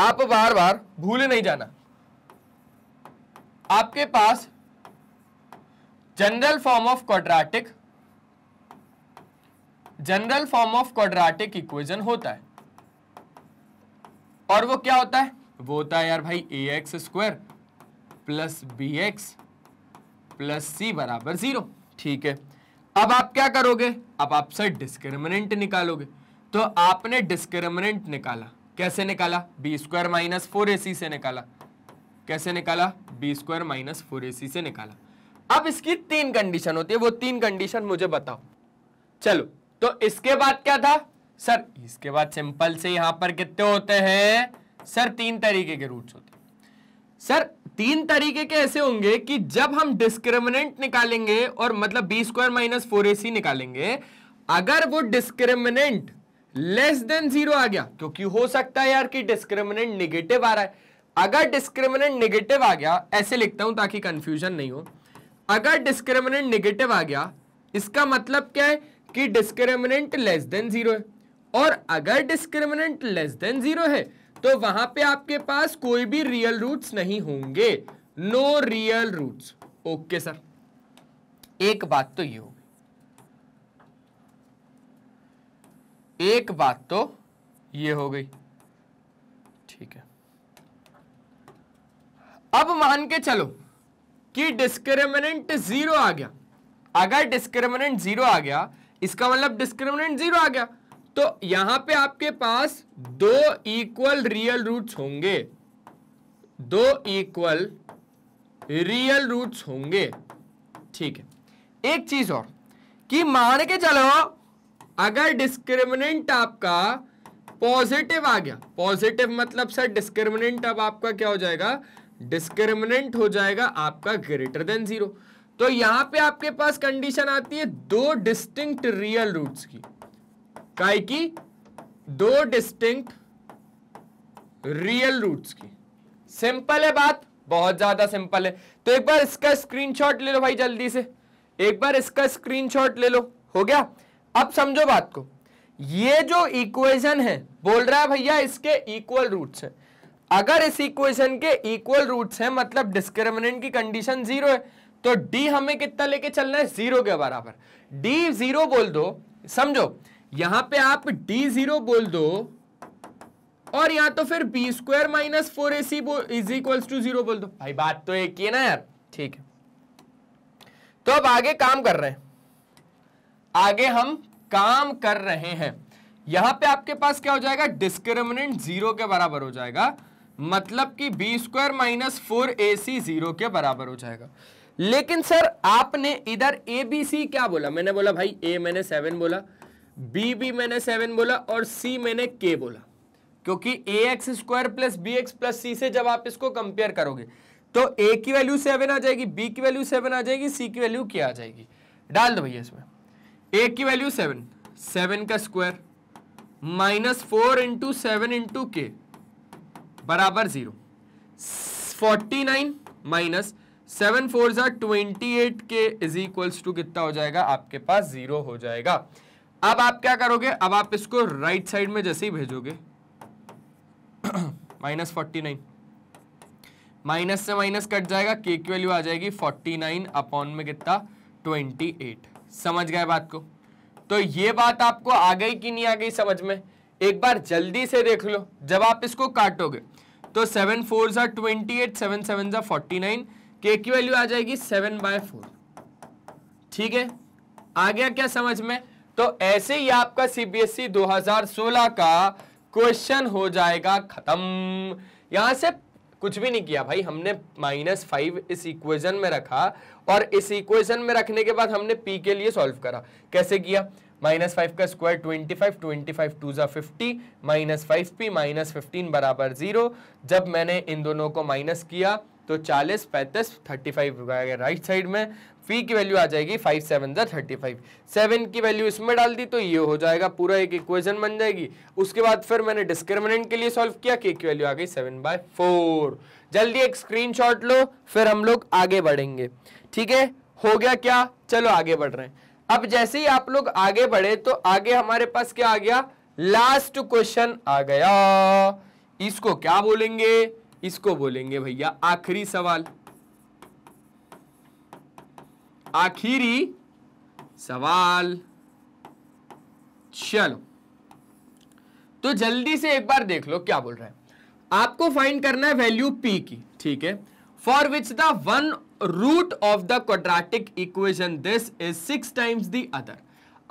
आप बार बार भूल नहीं जाना आपके पास general form of quadratic general form of quadratic equation होता है और वो क्या होता है वो होता है यार भाई a x square plus B x plus c बराबर जीरो ठीक है अब आप क्या करोगे अब आप डिस्क्रिमिनेंट निकालोगे तो आपने डिस्क्रिमिनेंट निकाला कैसे निकाला बी स्क्वायर माइनस फोर ए सी से निकाला कैसे निकाला बी स्क्वायर माइनस फोर ए सी से निकाला अब इसकी तीन कंडीशन होती है वो तीन कंडीशन मुझे बताओ चलो तो इसके बाद क्या था सर इसके बाद सिंपल से यहां पर कितने होते हैं सर तीन तरीके के रूट्स होते हैं सर तीन तरीके के ऐसे होंगे कि जब हम डिस्क्रिमिनेंट निकालेंगे और मतलब बी स्क्वायर माइनस फोर ए सी निकालेंगे अगर वो डिस्क्रिमिनेंट लेस देन जीरो आ गया क्योंकि हो सकता है यार कि डिस्क्रिमिनेंट निगेटिव आ रहा है अगर डिस्क्रिमिनेंट निगेटिव आ गया ऐसे लिखता हूं ताकि कंफ्यूजन नहीं हो अगर डिस्क्रिमिनेंट निगेटिव आ गया इसका मतलब क्या है कि डिस्क्रिमिनेंट लेस देन जीरो है और अगर डिस्क्रिमिनेंट लेस देन जीरो है तो वहां पे आपके पास कोई भी रियल रूट्स नहीं होंगे no real roots okay sir एक बात तो ये होगी एक बात तो ये हो गई ठीक है अब मान के चलो कि डिस्क्रिमिनेंट जीरो आ गया अगर डिस्क्रिमिनेंट जीरो आ गया इसका मतलब डिस्क्रिमिनेंट जीरो आ गया तो यहां पे आपके पास दो इक्वल रियल रूट्स होंगे दो इक्वल रियल रूट्स होंगे ठीक है एक चीज और कि मान के चलो अगर डिस्क्रिमिनेंट आपका पॉजिटिव आ गया पॉजिटिव मतलब सर डिस्क्रिमिनेंट अब आपका क्या हो जाएगा डिस्क्रिमिनेंट हो जाएगा आपका ग्रेटर देन जीरो तो यहां पे आपके पास कंडीशन आती है दो डिस्टिंक्ट रियल रूट्स की काय की दो डिस्टिंक्ट रियल रूट्स की सिंपल है बात बहुत ज्यादा सिंपल है तो एक बार इसका स्क्रीनशॉट ले लो भाई जल्दी से एक बार इसका स्क्रीनशॉट ले लो हो गया अब समझो बात को ये जो इक्वेशन है बोल रहा है भैया इसके इक्वल रूट्स हैं अगर इस इक्वेशन के इक्वल रूट्स हैं मतलब डिस्क्रिमिनेंट की कंडीशन जीरो है तो डी हमें कितना लेके चलना है जीरो के बराबर डी जीरो बोल दो समझो यहां पे आप डी जीरो बोल दो और यहां तो फिर b square minus four A c is equals to zero बोल दो भाई बात तो एक ही है ना यार ठीक है तो अब आगे काम कर रहे हैं आगे हम काम कर रहे हैं यहां पे आपके पास क्या हो जाएगा डिस्क्रिमिनेंट जीरो के बराबर हो जाएगा मतलब कि बी स्क्वायर माइनस फोर ए सी जीरो के बराबर हो जाएगा लेकिन सर आपने इधर ए बी सी क्या बोला मैंने बोला भाई ए मैंने सेवन बोला बी बी मैंने सेवन बोला और सी मैंने के बोला क्योंकि a x square plus B x plus सी से जब आप इसको कंपेयर करोगे तो ए की वैल्यू सेवन आ जाएगी बी की वैल्यू सेवन आ जाएगी सी की वैल्यू क्या आ जाएगी डाल दो भैया इसमें एक की वैल्यू सेवन सेवन का square minus four into seven into k बराबर zero forty nine minus seven four जार twenty eight k is equals to कितना हो जाएगा आपके पास जीरो हो जाएगा अब आप क्या करोगे अब आप इसको राइट साइड में जैसे ही भेजोगे माइनस फोर्टी नाइन माइनस से माइनस कट जाएगा के की वैल्यू आ जाएगी फोर्टी नाइन अपॉन में कितना ट्वेंटी एट समझ गए बात को तो ये बात आपको आ गई कि नहीं आ गई समझ में एक बार जल्दी से देख लो जब आप इसको काटोगे तो सेवन फोर जा ट्वेंटी एट सेवन सेवन जा फोर्टी नाइन के की वैल्यू आ जाएगी सेवन बाय फोर ठीक है आ गया क्या समझ में तो ऐसे ही आपका e सीबीएसई 2016 का क्वेश्चन हो जाएगा खत्म यहां से कुछ भी नहीं किया भाई हमने माइनस फाइव इस इक्वेशन में रखा और इस इक्वेशन में रखने के बाद हमने पी के लिए सॉल्व करा कैसे किया माइनस फाइव का square twenty five twenty five two ज़ा fifty minus five p minus fifteen बराबर ज़ीरो जब मैंने इन दोनों को माइनस किया तो चालीस पैंतीस थर्टी फाइव राइट साइड में फी की वैल्यू आ जाएगी फाइव सेवन जै थर्टी फाइव सेवन की वैल्यू इसमें डाल दी तो ये हो जाएगा पूरा एक इक्वेशन बन जाएगी उसके बाद फिर मैंने डिस्क्रिमिनेंट के लिए सॉल्व किया के की वैल्यू आ गई सेवन बाय फोर जल्दी एक स्क्रीनशॉट लो फिर हम लोग आगे बढ़ेंगे ठीक है हो गया क्या चलो आगे बढ़ रहे हैं अब जैसे ही आप लोग आगे बढ़े तो आगे हमारे पास क्या आ गया लास्ट क्वेश्चन आ गया इसको क्या बोलेंगे इसको बोलेंगे भैया आखिरी सवाल आखिरी सवाल चलो तो जल्दी से एक बार देख लो क्या बोल रहे हैं आपको फाइंड करना है वैल्यू पी की ठीक है for which the one root of the quadratic equation this is six times the other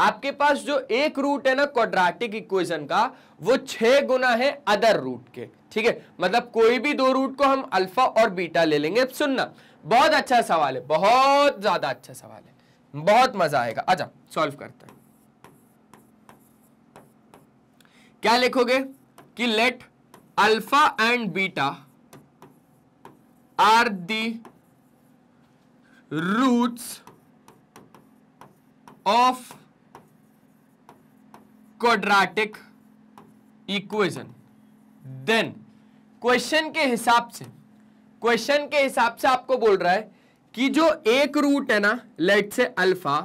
आपके पास जो एक रूट है ना क्वाड्रेटिक इक्वेशन का वो छह गुना है अदर रूट के ठीक है मतलब कोई भी दो रूट को हम अल्फा और बीटा ले लेंगे सुनना बहुत अच्छा सवाल है बहुत ज्यादा अच्छा सवाल है बहुत मजा आएगा अच्छा सॉल्व करते हैं क्या लिखोगे कि let alpha and beta are the roots of quadratic equation then question के हिसाब से क्वेश्चन के हिसाब से आपको बोल रहा है कि जो एक रूट है ना लेट से अल्फा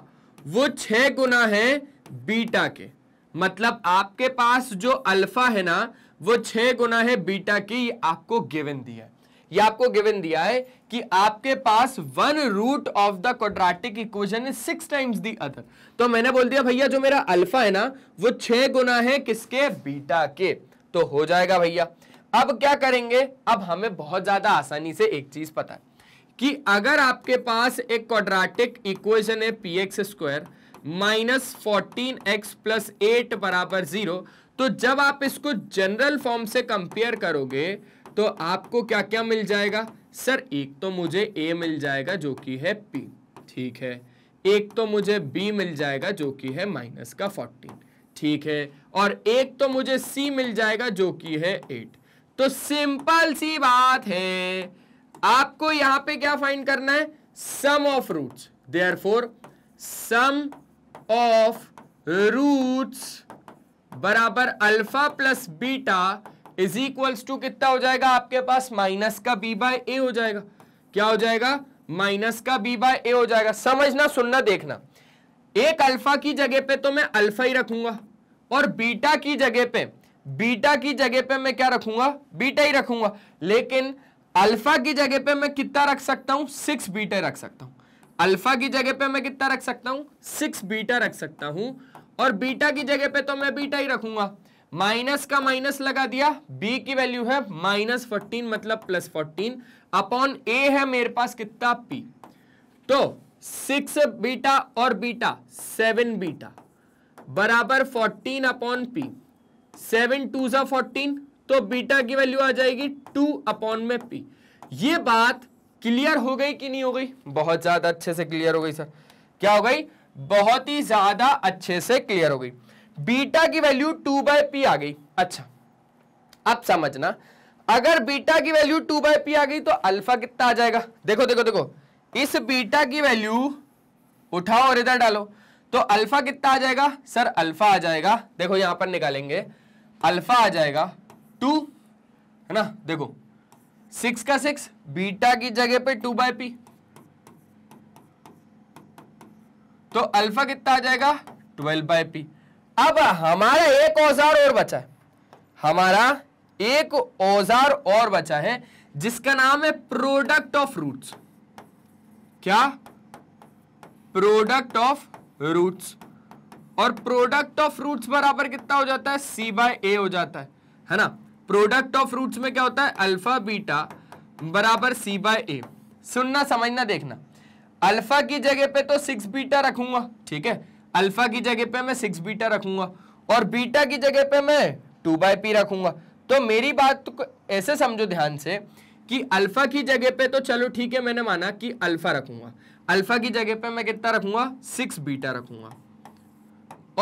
वो छह गुना है बीटा के मतलब आपके पास जो अल्फा है ना वो छह गुना है बीटा की आपको गिवन दिया है ये आपको गिवन दिया है कि आपके पास one root of the quadratic equation is six times the other तो मैंने बोल दिया भैया जो मेरा अल्फा है ना वो छह गुना है किसके बीटा के तो हो जाएगा भैया अब क्या करेंगे अब हमें बहुत ज्यादा आसानी से एक चीज पता है कि अगर आपके पास एक क्वाड्रेटिक इक्वेशन है p x square minus fourteen x plus eight बराबर जीरो तो जब आप इसको जनरल फॉर्म से कंपेयर करोगे तो आपको क्या क्या मिल जाएगा सर एक तो मुझे ए मिल जाएगा जो कि है पी ठीक है एक तो मुझे बी मिल जाएगा जो कि है माइनस का फोर्टीन ठीक है और एक तो मुझे सी मिल जाएगा जो कि है एट तो सिंपल सी बात है आपको यहां पे क्या फाइंड करना है sum of roots therefore sum of roots बराबर alpha plus beta is equals to कितना हो जाएगा आपके पास माइनस का बी बाय ए हो जाएगा क्या हो जाएगा माइनस का बी बाय ए हो जाएगा समझना सुनना देखना एक अल्फा की जगह पे तो मैं अल्फा ही रखूंगा और बीटा की जगह पे बीटा की जगह पे मैं क्या रखूंगा बीटा ही रखूंगा लेकिन अल्फा की जगह पे मैं कितना रख सकता हूं सिक्स बीटा रख सकता हूं अल्फा की जगह पे मैं कितना रख सकता हूं सिक्स बीटा रख सकता हूं और बीटा की जगह पे तो मैं बीटा ही रखूंगा माइनस का माइनस लगा दिया बी की वैल्यू है माइनस फोर्टीन मतलब प्लस फोर्टीन अपॉन ए है मेरे पास कितना पी तो सिक्स बीटा और बीटा सेवन बीटा बराबर fourteen upon p seven two सा फोर्टीन तो बीटा की वैल्यू आ जाएगी टू अपॉन में पी ये बात क्लियर हो गई कि नहीं हो गई बहुत ज्यादा अच्छे से क्लियर हो गई सर क्या हो गई बहुत ही ज्यादा अच्छे से क्लियर हो गई बीटा की वैल्यू टू बाय पी आ गई अच्छा अब समझना अगर बीटा की वैल्यू टू बाय पी आ गई तो अल्फा कितना आ जाएगा देखो देखो देखो इस बीटा की वैल्यू उठाओ और इधर डालो तो अल्फा कितना आ जाएगा सर अल्फा आ जाएगा देखो यहां पर निकालेंगे अल्फा आ जाएगा टू है ना देखो सिक्स का सिक्स बीटा की जगह पे टू बाय पी तो अल्फा कितना आ जाएगा ट्वेल्व बाय पी अब हमारा एक औजार और बचा है हमारा एक औजार और बचा है जिसका नाम है प्रोडक्ट ऑफ रूट्स क्या प्रोडक्ट ऑफ रूट्स और प्रोडक्ट ऑफ रूट्स बराबर कितना हो जाता है सी बाय ए हो जाता है है ना प्रोडक्ट ऑफ रूट्स में क्या होता है अल्फा बीटा बराबर सी बाय ए सुनना समझना देखना अल्फा की जगह पे तो सिक्स बीटा रखूंगा ठीक है अल्फा की जगह पे मैं सिक्स बीटा रखूंगा और बीटा की जगह पे मैं टू बाय पी रखूंगा तो मेरी बात को ऐसे समझो ध्यान से कि अल्फा की जगह पे तो चलो ठीक है मैंने माना कि अल्फा रखूंगा अल्फा की जगह पे मैं कितना रखूंगा सिक्स बीटा रखूंगा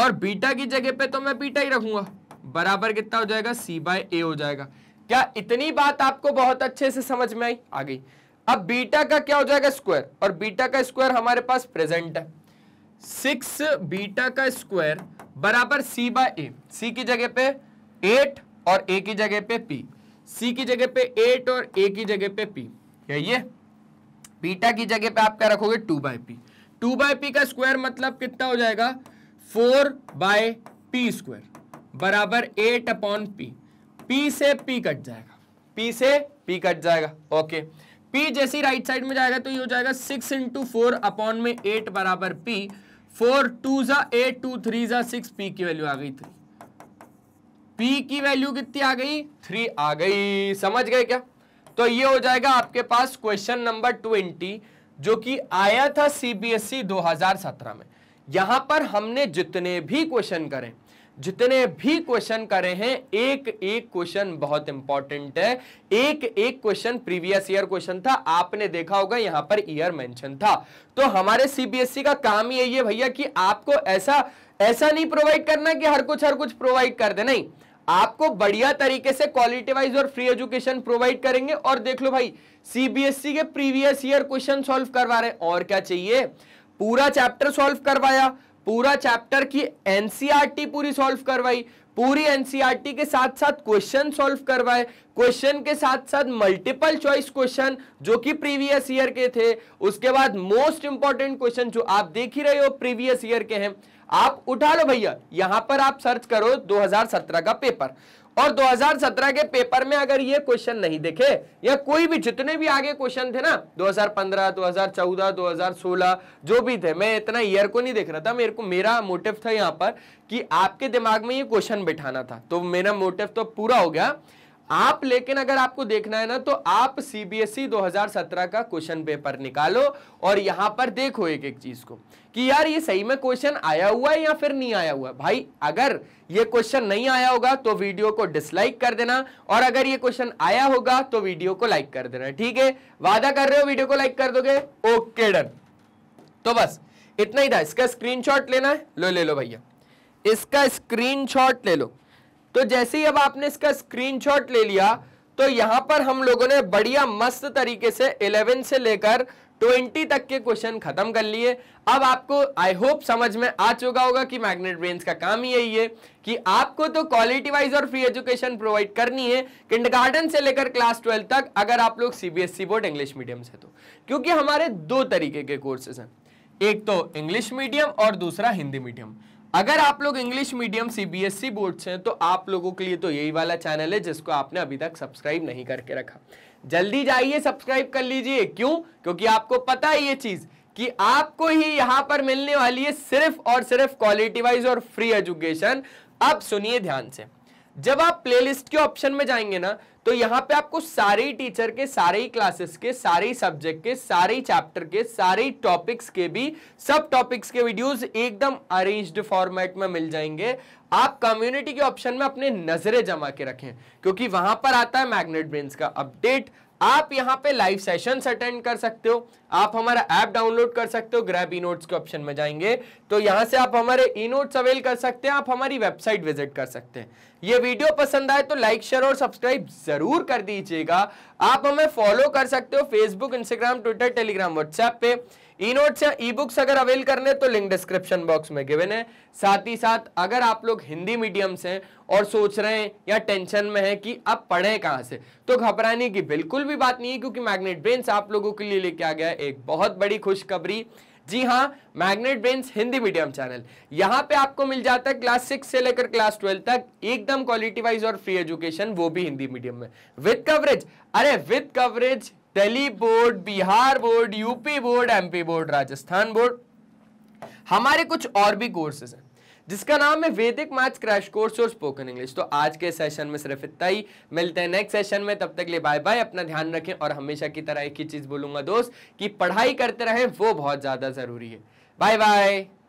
और बीटा की जगह पे तो मैं बीटा ही रखूंगा बराबर कितना हो जाएगा सी बाय ए हो जाएगा क्या इतनी बात आपको बहुत अच्छे से समझ में आई आ गई अब बीटा का क्या हो जाएगा स्क्वायर और बीटा का स्क्वायर हमारे पास प्रेजेंट है सिक्स बीटा का स्क्वायर बराबर सी बाय ए सी की जगह पे एट और ए की जगह पे पी सी की जगह पे एट और ए की जगह पे पी क्या ये बीटा की जगह पे आप क्या रखोगे two by p two by p का स्क्वायर मतलब कितना हो जाएगा फोर बाय पी स्क्वायर बराबर एट अपॉन पी पी से पी कट जाएगा पी से पी कट जाएगा ओके पी जैसी राइट साइड में जाएगा तो ये हो जाएगा सिक्स इंटू फोर अपॉन में एट बराबर पी फोर टू जा एट टू थ्री जा सिक्स पी की वैल्यू आ गई थ्री पी की वैल्यू कितनी आ गई थ्री आ गई समझ गए क्या तो ये हो जाएगा आपके पास क्वेश्चन नंबर ट्वेंटी जो कि आया था e सीबीएसई 2017 में यहां पर हमने जितने भी क्वेश्चन करें जितने भी क्वेश्चन करे हैं एक एक क्वेश्चन बहुत इंपॉर्टेंट है एक एक क्वेश्चन प्रीवियस ईयर क्वेश्चन था आपने देखा होगा यहां पर ईयर मेंशन था तो हमारे सीबीएसई e का काम यही है भैया कि आपको ऐसा ऐसा नहीं प्रोवाइड करना कि हर कुछ हर कुछ प्रोवाइड कर दे नहीं आपको बढ़िया तरीके से क्वालिटी वाइज और फ्री एजुकेशन प्रोवाइड करेंगे और देख लो भाई सीबीएसई e के प्रीवियस ईयर क्वेश्चन सॉल्व करवा रहे हैं और क्या चाहिए पूरा चैप्टर सॉल्व करवाया पूरा चैप्टर की एनसीईआरटी e पूरी सॉल्व करवाई पूरी एनसीईआरटी e के साथ साथ क्वेश्चन सॉल्व करवाए क्वेश्चन के साथ साथ मल्टीपल चॉइस क्वेश्चन जो कि प्रीवियस ईयर के थे उसके बाद मोस्ट इंपॉर्टेंट क्वेश्चन जो आप देख ही रहे हो प्रीवियस ईयर के हैं आप उठा लो भैया यहां पर आप सर्च करो 2017 का पेपर और 2017 के पेपर में अगर ये क्वेश्चन नहीं देखे या कोई भी जितने भी आगे क्वेश्चन थे ना 2015, 2014, 2016 जो भी थे मैं इतना ईयर को नहीं देख रहा था मेरे को मेरा मोटिव था यहाँ पर कि आपके दिमाग में ये क्वेश्चन बैठाना था तो मेरा मोटिव तो पूरा हो गया आप लेकिन अगर आपको देखना है ना तो आप e सीबीएसई 2017 का क्वेश्चन पेपर निकालो और यहां पर देखो एक एक चीज को कि यार ये सही में क्वेश्चन आया हुआ है या फिर नहीं आया हुआ भाई अगर ये क्वेश्चन नहीं आया होगा तो वीडियो को डिसलाइक कर देना और अगर ये क्वेश्चन आया होगा तो वीडियो को लाइक कर देना ठीक है वादा कर रहे हो वीडियो को लाइक कर दोगे ओके डन तो बस इतना ही था इसका स्क्रीनशॉट लेना है लो ले लो भैया इसका स्क्रीनशॉट ले लो तो जैसे ही अब आपने इसका स्क्रीनशॉट ले लिया तो यहां पर हम लोगों ने बढ़िया मस्त तरीके से 11 से लेकर 20 तक के क्वेश्चन खत्म कर लिए अब आपको आई होप समझ में आ चुका होगा कि मैग्नेट ब्रेन्स का काम ही यही है कि आपको तो क्वालिटी वाइज और फ्री एजुकेशन प्रोवाइड करनी है किंडरगार्टन से लेकर क्लास 12 तक अगर आप लोग CBSE e board English medium से तो क्योंकि हमारे दो तरीके के कोर्सेज हैं एक तो इंग्लिश मीडियम और दूसरा हिंदी मीडियम अगर आप लोग इंग्लिश मीडियम सीबीएसई बोर्ड से हैं तो आप लोगों के लिए तो यही वाला चैनल है जिसको आपने अभी तक सब्सक्राइब नहीं करके रखा जल्दी जाइए सब्सक्राइब कर लीजिए क्यों क्योंकि आपको पता है ये चीज कि आपको ही यहां पर मिलने वाली है सिर्फ और सिर्फ क्वालिटी वाइज और फ्री एजुकेशन अब सुनिए ध्यान से जब आप प्लेलिस्ट के ऑप्शन में जाएंगे ना तो यहाँ पे आपको सारे टीचर के सारे ही क्लासेस के सारे ही सब्जेक्ट के सारे ही चैप्टर के सारे ही टॉपिक्स के भी सब टॉपिक्स के वीडियोस एकदम अरेंज्ड फॉर्मेट में मिल जाएंगे आप कम्युनिटी के ऑप्शन में अपने नजरें जमा के रखें क्योंकि वहां पर आता है मैग्नेट ब्रेन का अपडेट आप यहां पे लाइव सेशन अटेंड कर सकते हो आप हमारा ऐप डाउनलोड कर सकते हो ग्रैब ई नोट्स के ऑप्शन में जाएंगे तो यहां से आप हमारे ई नोट्स अवेल कर सकते हैं आप हमारी वेबसाइट विजिट कर सकते हैं ये वीडियो पसंद आए तो लाइक शेयर और सब्सक्राइब जरूर कर दीजिएगा आप हमें फॉलो कर सकते हो Facebook Instagram Twitter Telegram WhatsApp पे ई नोट्स या ई बुक्स अगर अवेल करने तो लिंक डिस्क्रिप्शन बॉक्स में गिवेन है साथ ही साथ अगर आप लोग हिंदी मीडियम से और सोच रहे हैं या टेंशन में है कि अब पढ़े कहां से तो घबराने की बिल्कुल भी बात नहीं है क्योंकि मैग्नेट ब्रेन आप लोगों के लिए लेके आ गया एक बहुत बड़ी खुशखबरी जी हाँ Magnet Brains Hindi medium channel यहां पे आपको मिल जाता है क्लास सिक्स से लेकर क्लास ट्वेल्व तक एकदम क्वालिटी वाइज और फ्री एजुकेशन वो भी हिंदी मीडियम में विद कवरेज अरे with coverage Delhi board Bihar board UP board MP board Rajasthan board हमारे कुछ और भी कोर्सेज हैं जिसका नाम है वेदिक मैथ्स क्रैश कोर्स और स्पोकन इंग्लिश तो आज के सेशन में सिर्फ इतना ही मिलते हैं नेक्स्ट सेशन में तब तक लिए बाय बाय अपना ध्यान रखें और हमेशा की तरह एक ही चीज़ बोलूंगा दोस्त कि पढ़ाई करते रहें वो बहुत ज़्यादा ज़रूरी है बाय बाय